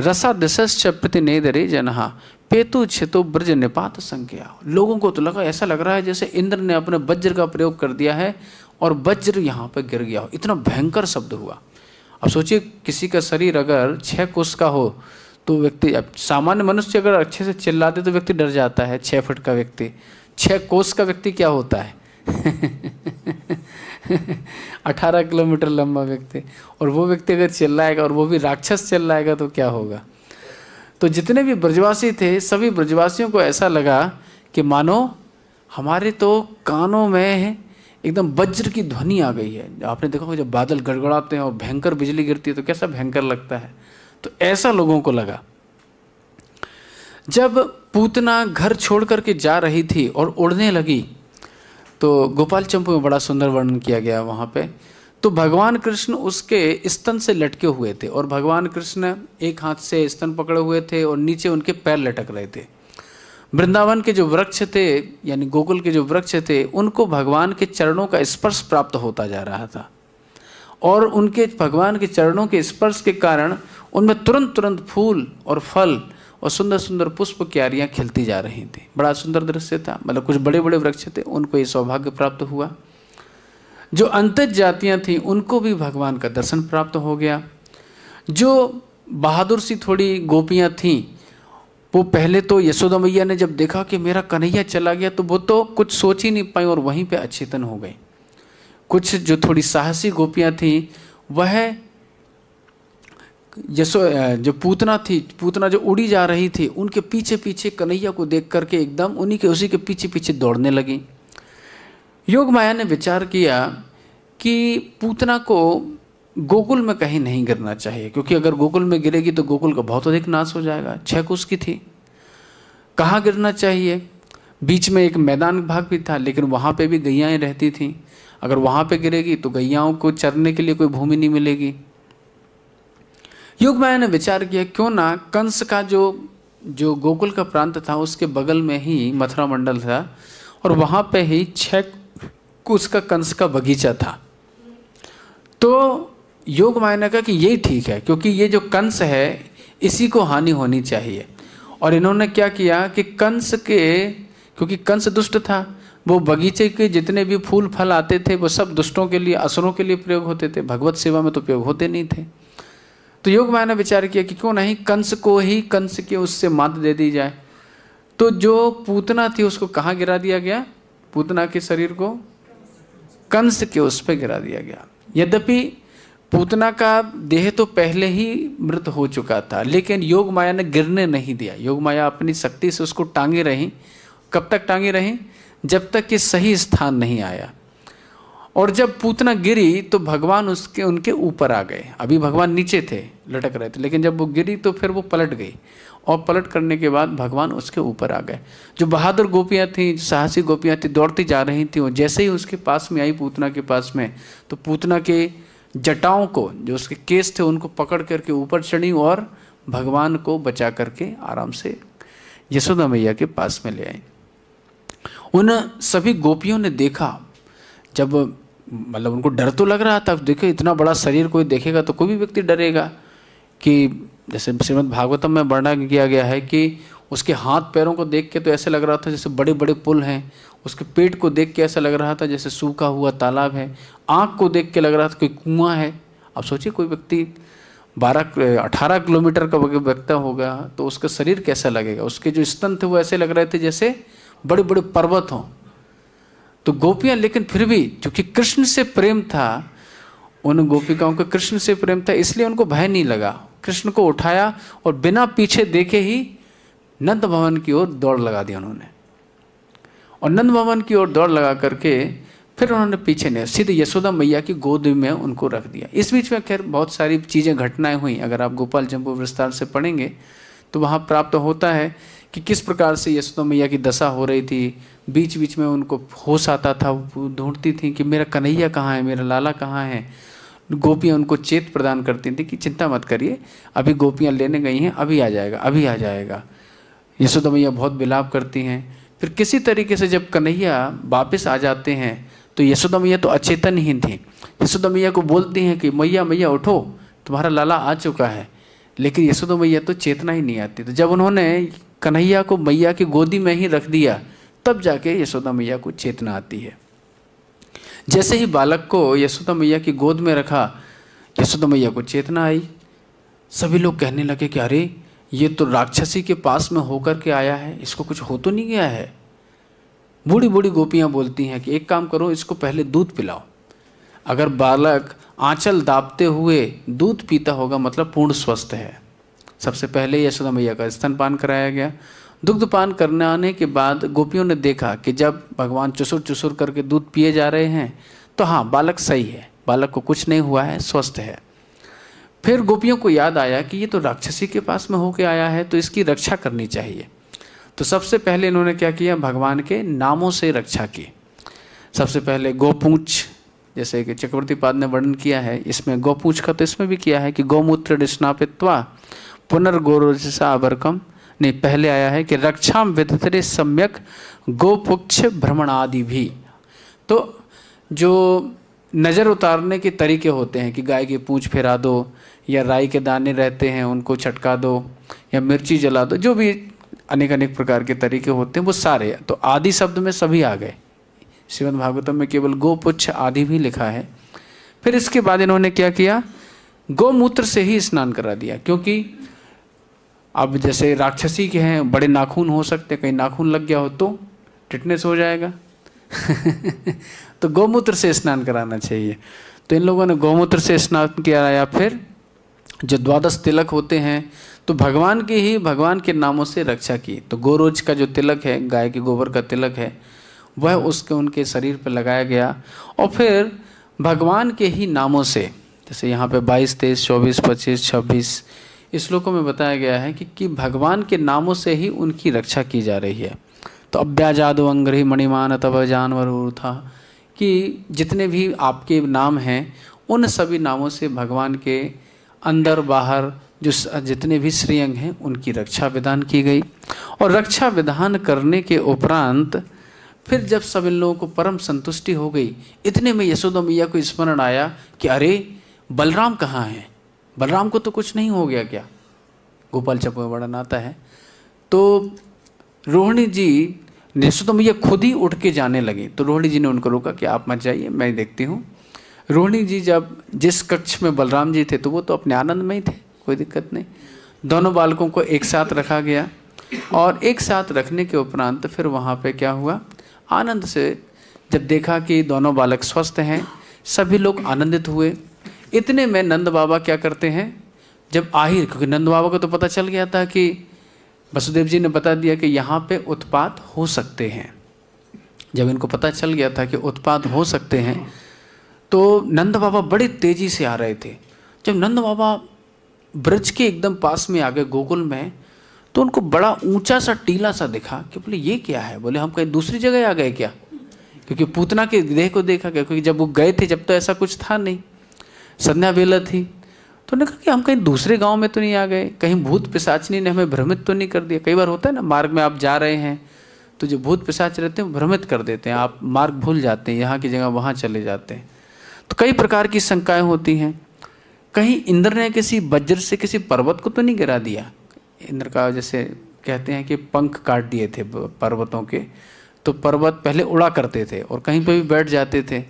रसा दिशश्च प्रतिनेदरे जनहा पेतु छेतु ब्रज निपात संज्ञा लोगों को तो लगा ऐसा लग रहा है जैसे इंद्र ने अपने वज्र का प्रयोग कर दिया है और वज्र यहाँ पर गिर गया हो इतना भयंकर शब्द हुआ अब सोचिए किसी का शरीर अगर छः कोश का हो तो व्यक्ति अब सामान्य मनुष्य अगर अच्छे से चिल्ला दे तो व्यक्ति डर जाता है छः फुट का व्यक्ति छः कोस का व्यक्ति क्या होता है [LAUGHS] अठारह किलोमीटर लंबा व्यक्ति और वो व्यक्ति अगर चिल्लाएगा और वो भी राक्षस चिल्लाएगा तो क्या होगा तो जितने भी ब्रजवासी थे सभी ब्रजवासियों को ऐसा लगा कि मानो हमारे तो कानों में एकदम वज्र की ध्वनि आ गई है आपने देखा जब बादल गड़गड़ाते हैं और भयंकर बिजली गिरती है तो कैसा भयंकर लगता है तो ऐसा लोगों को लगा जब पूतना घर छोड़ करके जा रही थी और उड़ने लगी तो गोपाल चंपू में बड़ा सुंदर वर्णन किया गया वहां पे तो भगवान कृष्ण उसके स्तन से लटके हुए थे और भगवान कृष्ण एक हाथ से स्तन पकड़े हुए थे और नीचे उनके पैर लटक रहे थे वृंदावन के जो वृक्ष थे यानी गोकुल के जो वृक्ष थे उनको भगवान के चरणों का स्पर्श प्राप्त होता जा रहा था और उनके भगवान के चरणों के स्पर्श के कारण उनमें तुरंत तुरंत फूल और फल और सुंदर सुंदर पुष्प क्यारियाँ खिलती जा रही थी बड़ा सुंदर दृश्य था मतलब कुछ बड़े बड़े वृक्ष थे उनको ये सौभाग्य प्राप्त हुआ जो अंतज जातियाँ थीं उनको भी भगवान का दर्शन प्राप्त हो गया जो बहादुर सी थोड़ी गोपियाँ थीं वो पहले तो यशोदा मैया ने जब देखा कि मेरा कन्हैया चला गया तो वो तो कुछ सोच ही नहीं पाई और वहीं पे अचेतन हो गई कुछ जो थोड़ी साहसी गोपियाँ थीं वह यशो जो पूतना थी पूतना जो उड़ी जा रही थी उनके पीछे पीछे कन्हैया को देख करके एकदम उन्हीं के उसी के पीछे पीछे दौड़ने लगी योग माया ने विचार किया कि पूतना को गोकुल में कहीं नहीं गिरना चाहिए क्योंकि अगर गोकुल में गिरेगी तो गोकुल का बहुत अधिक नाश हो जाएगा छह कुश की थी कहाँ गिरना चाहिए बीच में एक मैदान भाग भी था लेकिन वहाँ पर भी गैयाएँ रहती थीं अगर वहाँ पर गिरेगी तो गैयाओं को चरने के लिए कोई भूमि नहीं मिलेगी युगमाया ने विचार किया क्यों ना कंस का जो जो गोकुल का प्रांत था उसके बगल में ही मथुरा मंडल था और वहाँ पे ही छः का कंस का बगीचा था तो योग माया ने कहा कि यही ठीक है क्योंकि ये जो कंस है इसी को हानि होनी चाहिए और इन्होंने क्या किया कि कंस के क्योंकि कंस दुष्ट था वो बगीचे के जितने भी फूल फल आते थे वो सब दुष्टों के लिए असुरों के लिए प्रयोग होते थे भगवत सेवा में तो प्रयोग होते नहीं थे तो योग माया ने विचार किया कि क्यों नहीं कंस को ही कंस के उससे मात दे दी जाए तो जो पूतना थी उसको कहाँ गिरा दिया गया पूतना के शरीर को कंस के उस पर गिरा दिया गया यद्यपि पूतना का देह तो पहले ही मृत हो चुका था लेकिन योग माया ने गिरने नहीं दिया योग माया अपनी शक्ति से उसको टांगे रही कब तक टांगे रही जब तक कि सही स्थान नहीं आया और जब पूतना गिरी तो भगवान उसके उनके ऊपर आ गए अभी भगवान नीचे थे लटक रहे थे लेकिन जब वो गिरी तो फिर वो पलट गई और पलट करने के बाद भगवान उसके ऊपर आ गए जो बहादुर गोपियाँ थीं साहसी गोपियाँ थीं दौड़ती जा रही थीं जैसे ही उसके पास में आई पूतना के पास में तो पूतना के जटाओं को जो उसके केस थे उनको पकड़ करके ऊपर चढ़ी और भगवान को बचा करके आराम से यशोदा मैया के पास में ले आई उन सभी गोपियों ने देखा जब मतलब उनको डर तो लग रहा था देखो इतना बड़ा शरीर कोई देखेगा तो कोई भी व्यक्ति डरेगा कि जैसे श्रीमद भागवतम में वर्णन किया गया है कि उसके हाथ पैरों को देख के तो ऐसे लग रहा था जैसे बड़े बड़े पुल हैं उसके पेट को देख के ऐसा लग रहा था जैसे सूखा हुआ तालाब है आँख को देख के लग रहा था कोई कुआं है अब सोचिए कोई व्यक्ति बारह अठारह किलोमीटर का व्यक्ति होगा तो उसका शरीर कैसा लगेगा उसके जो स्तन थे वो ऐसे लग रहे थे जैसे बड़े बड़े पर्वत हों तो गोपियां लेकिन फिर भी चूंकि कृष्ण से प्रेम था उन गोपिकाओं का कृष्ण से प्रेम था इसलिए उनको भय नहीं लगा कृष्ण को उठाया और बिना पीछे देखे ही नंद भवन की ओर दौड़ लगा दी उन्होंने और नंद भवन की ओर दौड़ लगा करके फिर उन्होंने पीछे नहीं सीधे यशोदा मैया की गोद में उनको रख दिया इस बीच में खैर बहुत सारी चीज़ें घटनाएं हुई अगर आप गोपाल जम्बू विस्तार से पढ़ेंगे तो वहाँ प्राप्त होता है कि किस प्रकार से यशोदा मैया की दशा हो रही थी बीच बीच में उनको होश आता था ढूंढती थी कि मेरा कन्हैया कहाँ है मेरा लाला कहाँ है गोपियाँ उनको चेत प्रदान करती थी कि चिंता मत करिए अभी गोपियाँ लेने गई हैं अभी आ जाएगा अभी आ जाएगा यशोदा मैया बहुत बिलाप करती हैं फिर किसी तरीके से जब कन्हैया वापस आ जाते हैं तो यशोदा मैया तो अचेतन ही थी यशोदा मैया को बोलती हैं कि मैया मैया उठो तुम्हारा लाला आ चुका है लेकिन यशोदा मैया तो चेतना ही नहीं आती तो जब उन्होंने कन्हैया को मैया की गोदी में ही रख दिया तब जाके यशोदा मैया को चेतना आती है जैसे ही बालक को यशोदा मैया की गोद में रखा यशोदा मैया को चेतना आई सभी लोग कहने लगे कि अरे ये तो राक्षसी के पास में होकर के आया है इसको कुछ हो तो नहीं गया है बूढ़ी बूढ़ी गोपियाँ बोलती हैं कि एक काम करो इसको पहले दूध पिलाओ अगर बालक आंचल दापते हुए दूध पीता होगा मतलब पूर्ण स्वस्थ है सबसे पहले यशोदा मैया का स्तनपान कराया गया दुग्धपान करने आने के बाद गोपियों ने देखा कि जब भगवान चुसुर चुसुर करके दूध पिए जा रहे हैं तो हाँ बालक सही है बालक को कुछ नहीं हुआ है स्वस्थ है फिर गोपियों को याद आया कि ये तो राक्षसी के पास में होके आया है तो इसकी रक्षा करनी चाहिए तो सबसे पहले इन्होंने क्या किया भगवान के नामों से रक्षा की सबसे पहले गोपूछ जैसे कि चक्रवर्ती पाद ने वर्णन किया है इसमें गोपूछ का तो इसमें भी किया है कि गौमूत्र स्नापित्वा पुनर्गोरोसा अबरकम नहीं पहले आया है कि रक्षा विदतरे सम्यक गोपुक्ष भ्रमण आदि भी तो जो नज़र उतारने के तरीके होते हैं कि गाय की पूँछ फेरा दो या राई के दाने रहते हैं उनको छटका दो या मिर्ची जला दो जो भी अनेक अनेक प्रकार के तरीके होते हैं वो सारे तो आदि शब्द में सभी आ गए श्रीमद भागवतम में केवल गोपुच्छ आदि भी लिखा है फिर इसके बाद इन्होंने क्या किया गोमूत्र से ही स्नान करा दिया क्योंकि अब जैसे राक्षसी के हैं बड़े नाखून हो सकते कहीं नाखून लग गया हो तो टिटनेस हो जाएगा [LAUGHS] तो गौमूत्र से स्नान कराना चाहिए तो इन लोगों ने गौमूत्र से स्नान किया या फिर जो द्वादश तिलक होते हैं तो भगवान के ही भगवान के नामों से रक्षा की तो गोरोज का जो तिलक है गाय के गोबर का तिलक है वह उसके उनके शरीर पर लगाया गया और फिर भगवान के ही नामों से जैसे यहाँ पे 22, तेईस चौबीस पच्चीस छब्बीस श्लोकों में बताया गया है कि, कि भगवान के नामों से ही उनकी रक्षा की जा रही है तो अभ्या जादो अंग्रही मणिमान तब जानवर था कि जितने भी आपके नाम हैं उन सभी नामों से भगवान के अंदर बाहर जो जितने भी श्रेयंग हैं उनकी रक्षा विधान की गई और रक्षा विधान करने के उपरांत फिर जब सब इन लोगों को परम संतुष्टि हो गई इतने में यशोदा मैया को स्मरण आया कि अरे बलराम कहाँ हैं बलराम को तो कुछ नहीं हो गया क्या गोपाल चपे वर्णन आता है तो रोहिणी जी निश्चित तो खुद ही उठ के जाने लगे तो रोहिणी जी ने उनको रोका कि आप मत जाइए मैं देखती हूँ रोहिणी जी जब जिस कक्ष में बलराम जी थे तो वो तो अपने आनंद में ही थे कोई दिक्कत नहीं दोनों बालकों को एक साथ रखा गया और एक साथ रखने के उपरांत फिर वहाँ पे क्या हुआ आनंद से जब देखा कि दोनों बालक स्वस्थ हैं सभी लोग आनंदित हुए इतने में नंद बाबा क्या करते हैं जब आहिर क्योंकि नंद बाबा को तो पता चल गया था कि वसुदेव जी ने बता दिया कि यहाँ पे उत्पात हो सकते हैं जब इनको पता चल गया था कि उत्पाद हो सकते हैं तो नंद बाबा बड़ी तेज़ी से आ रहे थे जब नंद बाबा ब्रज के एकदम पास में आ गए गोकुल में तो उनको बड़ा ऊंचा सा टीला सा दिखा कि बोले ये क्या है बोले हम कहीं दूसरी जगह आ गए क्या क्योंकि पूतना के देह को देखा गया क्योंकि जब वो गए थे जब तो ऐसा कुछ था नहीं संध्या वेला थी तो उन्होंने कहा कि हम कहीं दूसरे गांव में तो नहीं आ गए कहीं भूत पिशाचनी ने हमें भ्रमित तो नहीं कर दिया कई बार होता है ना मार्ग में आप जा रहे हैं तो जो भूत पिशाच रहते हैं भ्रमित कर देते हैं आप मार्ग भूल जाते हैं यहाँ की जगह वहाँ चले जाते हैं तो कई प्रकार की शंकाएँ होती हैं कहीं इंद्र ने किसी वज्र से किसी पर्वत को तो नहीं गिरा दिया इंद्र का जैसे कहते हैं कि पंख काट दिए थे पर्वतों के तो पर्वत पहले उड़ा करते थे और कहीं पर भी बैठ जाते थे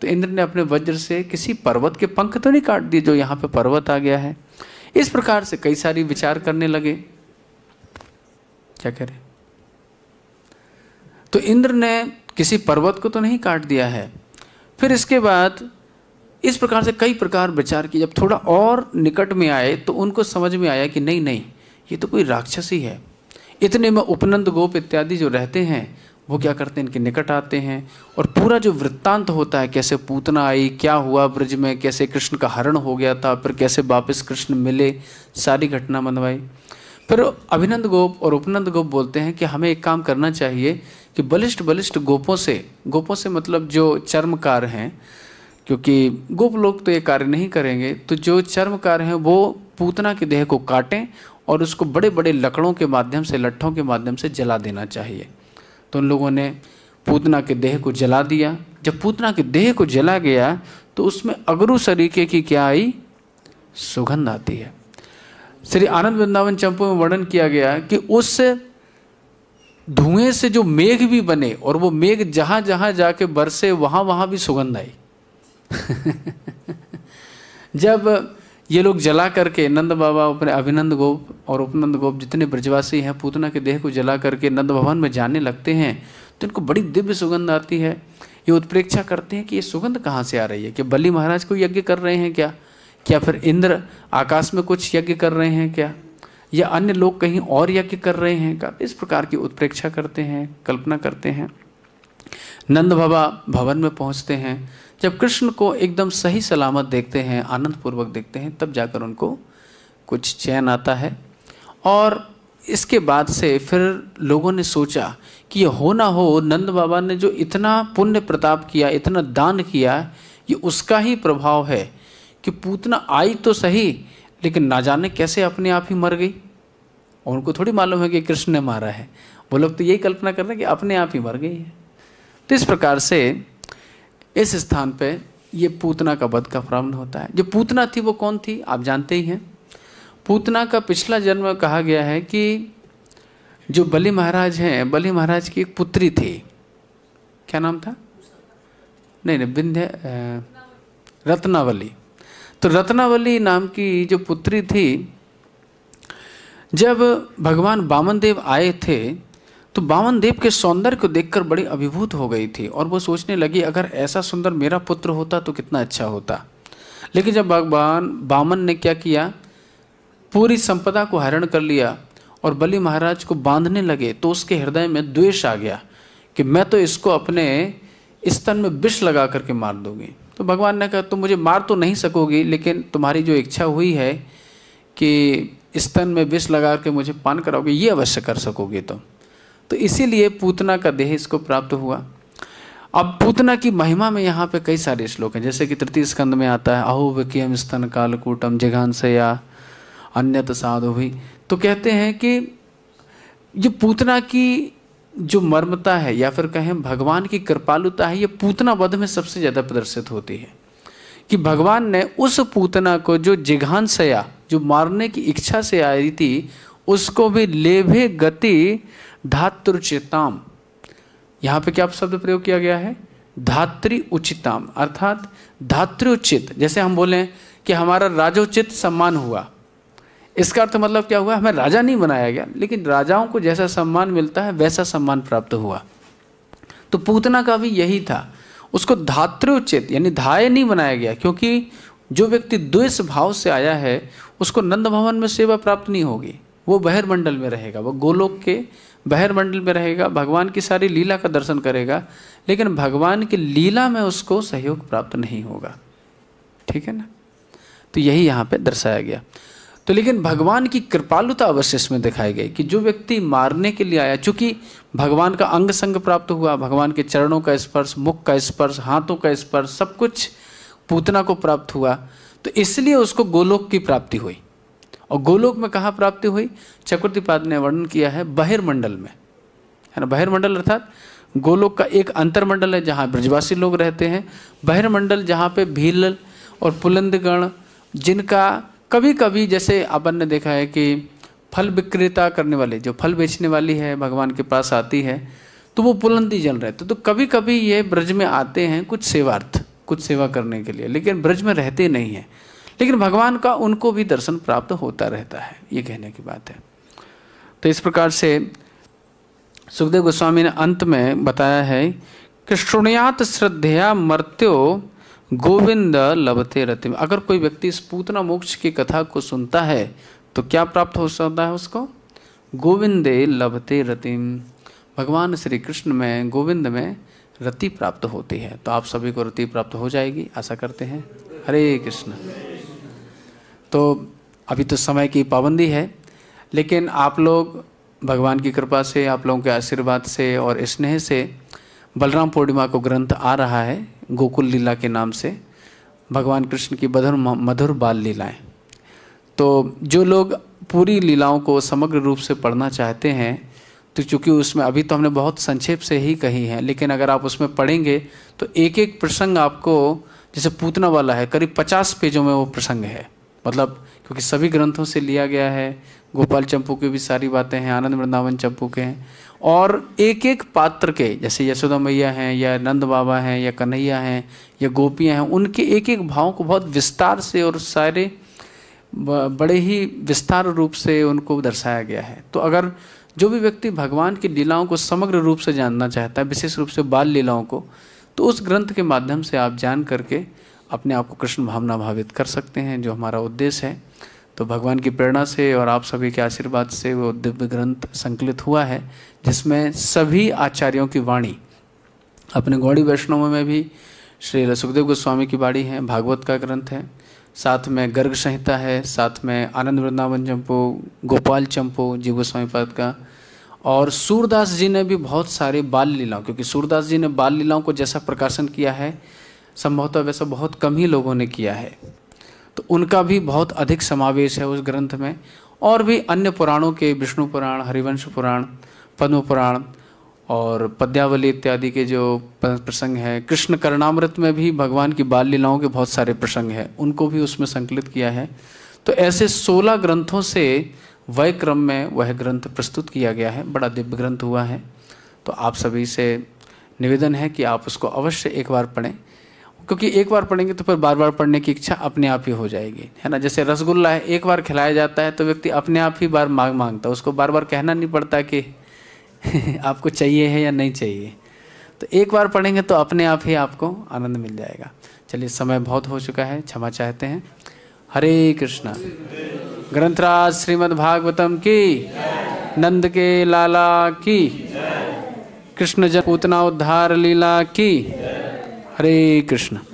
तो इंद्र ने अपने वज्र से किसी पर्वत के पंख तो नहीं काट दिए जो यहाँ पे पर्वत आ गया है इस प्रकार से कई सारी विचार करने लगे क्या कह रहे तो इंद्र ने किसी पर्वत को तो नहीं काट दिया है फिर इसके बाद इस प्रकार से कई प्रकार विचार किए जब थोड़ा और निकट में आए तो उनको समझ में आया कि नहीं नहीं ये तो कोई राक्षस ही है इतने में उपनंद गोप इत्यादि जो रहते हैं वो क्या करते हैं इनके निकट आते हैं और पूरा जो वृत्तांत होता है कैसे पूतना आई क्या हुआ ब्रज में कैसे कृष्ण का हरण हो गया था फिर कैसे वापस कृष्ण मिले सारी घटना बनवाई मतलब फिर अभिनंद गोप और उपनंद गोप बोलते हैं कि हमें एक काम करना चाहिए कि बलिष्ठ बलिष्ठ गोपों से गोपों से मतलब जो चर्मकार हैं क्योंकि गोप लोग तो ये कार्य नहीं करेंगे तो जो चर्मकार हैं वो पूतना के देह को काटें और उसको बड़े बड़े लकड़ों के माध्यम से लट्ठों के माध्यम से जला देना चाहिए तो उन लोगों ने पूतना के देह को जला दिया जब पूतना के देह को जला गया तो उसमें अगरू सरीके की क्या आई सुगंध आती है श्री आनंद वृंदावन चंपू में वर्णन किया गया कि उस धुएं से जो मेघ भी बने और वो मेघ जहां जहां जाके बरसे वहां वहां भी सुगंध आई [LAUGHS] जब ये लोग जला करके नंद बाबा अपने अभिनंद गोप और उपनंद गोप जितने ब्रजवासी हैं पूतना के देह को जला करके नंद भवन में जाने लगते हैं तो इनको बड़ी दिव्य सुगंध आती है ये उत्प्रेक्षा करते हैं कि ये सुगंध कहाँ से आ रही है कि बल्ली महाराज को यज्ञ कर रहे हैं क्या क्या फिर इंद्र आकाश में कुछ यज्ञ कर रहे हैं क्या या अन्य लोग कहीं और यज्ञ कर रहे हैं क्या इस प्रकार की उत्प्रेक्षा करते हैं कल्पना करते हैं नंद बाबा भवन में पहुँचते हैं जब कृष्ण को एकदम सही सलामत देखते हैं आनंद पूर्वक देखते हैं तब जाकर उनको कुछ चैन आता है और इसके बाद से फिर लोगों ने सोचा कि ये हो ना हो नंद बाबा ने जो इतना पुण्य प्रताप किया इतना दान किया ये उसका ही प्रभाव है कि पूतना आई तो सही लेकिन ना जाने कैसे अपने आप ही मर गई और उनको थोड़ी मालूम है कि कृष्ण ने मारा है वो लोग तो यही कल्पना कर रहे हैं कि अपने आप ही मर गई है तो इस प्रकार से इस स्थान पे ये पूतना का वध का प्रारंभ होता है जो पूतना थी वो कौन थी आप जानते ही हैं पूतना का पिछला जन्म कहा गया है कि जो बली महाराज हैं बली महाराज की एक पुत्री थी क्या नाम था नहीं नहीं विंध्य रत्नावली तो रत्नावली नाम की जो पुत्री थी जब भगवान बामनदेव देव आए थे तो बावन देव के सौंदर्य को देखकर बड़ी अभिभूत हो गई थी और वो सोचने लगी अगर ऐसा सुंदर मेरा पुत्र होता तो कितना अच्छा होता लेकिन जब भगवान बामन ने क्या किया पूरी संपदा को हरण कर लिया और बलि महाराज को बांधने लगे तो उसके हृदय में द्वेष आ गया कि मैं तो इसको अपने स्तन में विष लगा करके मार दूंगी तो भगवान ने कहा तुम मुझे मार तो नहीं सकोगी लेकिन तुम्हारी जो इच्छा हुई है कि स्तन में विष लगा के मुझे पान कराओगे ये अवश्य कर सकोगे तुम तो। तो इसीलिए पूतना का देह इसको प्राप्त हुआ अब पूतना की महिमा में यहाँ पे कई सारे श्लोक हैं जैसे कि तृतीय स्कंद में आता है अहो विकियम स्तन कालकूटम जिघांसया अन्यत साधु हुई तो कहते हैं कि ये पूतना की जो मर्मता है या फिर कहें भगवान की कृपालुता है ये पूतना वध में सबसे ज़्यादा प्रदर्शित होती है कि भगवान ने उस पूतना को जो जिघांसया जो मारने की इच्छा से आई थी उसको भी लेभे गति चेताम यहाँ पे क्या शब्द प्रयोग किया गया है धात्री उचिताम अर्थात धातृचित जैसे हम बोलें कि हमारा राजोचित सम्मान हुआ इसका अर्थ मतलब क्या हुआ हमें राजा नहीं बनाया गया लेकिन राजाओं को जैसा सम्मान मिलता है वैसा सम्मान प्राप्त हुआ तो पूतना का भी यही था उसको धातृचित यानी धाय नहीं बनाया गया क्योंकि जो व्यक्ति द्वेष भाव से आया है उसको नंद भवन में सेवा प्राप्त नहीं होगी वो बहिर्मंडल में रहेगा वो गोलोक के बहर मंडल में रहेगा भगवान की सारी लीला का दर्शन करेगा लेकिन भगवान की लीला में उसको सहयोग प्राप्त नहीं होगा ठीक है ना तो यही यहाँ पे दर्शाया गया तो लेकिन भगवान की कृपालुता अवश्य इसमें दिखाई गई कि जो व्यक्ति मारने के लिए आया चूंकि भगवान का अंग संग प्राप्त हुआ भगवान के चरणों का स्पर्श मुख का स्पर्श हाथों का स्पर्श सब कुछ पूतना को प्राप्त हुआ तो इसलिए उसको गोलोक की प्राप्ति हुई और गोलोक में कहाँ प्राप्ति हुई चकुर्थीपाद ने वर्णन किया है बहिर्मंडल में है ना बहिर्मंडल अर्थात गोलोक का एक अंतर्मंडल है जहाँ ब्रजवासी लोग रहते हैं बहिर्मंडल जहाँ पे भील और पुलंदगण जिनका कभी कभी जैसे अपन ने देखा है कि फल विक्रेता करने वाले जो फल बेचने वाली है भगवान के पास आती है तो वो पुलंदी जल रहते तो, तो कभी कभी ये ब्रज में आते हैं कुछ सेवार्थ कुछ सेवा करने के लिए लेकिन ब्रज में रहते नहीं हैं लेकिन भगवान का उनको भी दर्शन प्राप्त होता रहता है ये कहने की बात है तो इस प्रकार से सुखदेव गोस्वामी ने अंत में बताया है कि श्रुणयात श्रद्धया मर्त्यो गोविंद लभते रतिम अगर कोई व्यक्ति इस पूतना मोक्ष की कथा को सुनता है तो क्या प्राप्त हो सकता है उसको गोविंदे लभते रतिम भगवान श्री कृष्ण में गोविंद में रति प्राप्त होती है तो आप सभी को रति प्राप्त हो जाएगी आशा करते हैं हरे कृष्ण तो अभी तो समय की पाबंदी है लेकिन आप लोग भगवान की कृपा से आप लोगों के आशीर्वाद से और स्नेह से बलराम पूर्णिमा को ग्रंथ आ रहा है गोकुल लीला के नाम से भगवान कृष्ण की मधुर मधुर बाल लीलाएं तो जो लोग पूरी लीलाओं को समग्र रूप से पढ़ना चाहते हैं तो चूँकि उसमें अभी तो हमने बहुत संक्षेप से ही कही है लेकिन अगर आप उसमें पढ़ेंगे तो एक एक प्रसंग आपको जैसे पूतना वाला है करीब पचास पेजों में वो प्रसंग है मतलब क्योंकि सभी ग्रंथों से लिया गया है गोपाल चंपू की भी सारी बातें हैं आनंद वृंदावन चंपू के हैं और एक एक पात्र के जैसे यशोदा मैया हैं या नंद बाबा हैं या कन्हैया हैं या गोपियाँ हैं उनके एक एक भाव को बहुत विस्तार से और सारे बड़े ही विस्तार रूप से उनको दर्शाया गया है तो अगर जो भी व्यक्ति भगवान की लीलाओं को समग्र रूप से जानना चाहता है विशेष रूप से बाल लीलाओं को तो उस ग्रंथ के माध्यम से आप जान करके अपने आप को कृष्ण भावना भावित कर सकते हैं जो हमारा उद्देश्य है तो भगवान की प्रेरणा से और आप सभी के आशीर्वाद से वो दिव्य ग्रंथ संकलित हुआ है जिसमें सभी आचार्यों की वाणी अपने गौड़ी वैष्णव में भी श्री रसुखदेव गोस्वामी की वाणी है भागवत का ग्रंथ है साथ में गर्ग संहिता है साथ में आनंद वृंदावन चंपो गोपाल चंपो जी गोस्वामी पद का और सूरदास जी ने भी बहुत सारे बाल लीलाओं क्योंकि सूरदास जी ने बाल लीलाओं को जैसा प्रकाशन किया है संभवतः वैसा बहुत कम ही लोगों ने किया है तो उनका भी बहुत अधिक समावेश है उस ग्रंथ में और भी अन्य पुराणों के विष्णु पुराण हरिवंश पुराण पद्म पुराण और पद्यावली इत्यादि के जो प्रसंग हैं कृष्ण करणामृत में भी भगवान की बाल लीलाओं के बहुत सारे प्रसंग हैं उनको भी उसमें संकलित किया है तो ऐसे सोलह ग्रंथों से वय क्रम में वह ग्रंथ प्रस्तुत किया गया है बड़ा दिव्य ग्रंथ हुआ है तो आप सभी से निवेदन है कि आप उसको अवश्य एक बार पढ़ें क्योंकि एक बार पढ़ेंगे तो फिर बार बार पढ़ने की इच्छा अपने आप ही हो जाएगी है ना जैसे रसगुल्ला है एक बार खिलाया जाता है तो व्यक्ति अपने आप ही बार मांग मांगता है उसको बार बार कहना नहीं पड़ता कि [LAUGHS] आपको चाहिए है या नहीं चाहिए तो एक बार पढ़ेंगे तो अपने आप ही आपको आनंद मिल जाएगा चलिए समय बहुत हो चुका है क्षमा चाहते हैं हरे कृष्णा ग्रंथराज श्रीमद् भागवतम की नंद के लाला की कृष्ण जन पूतना उद्धार लीला की हरे कृष्ण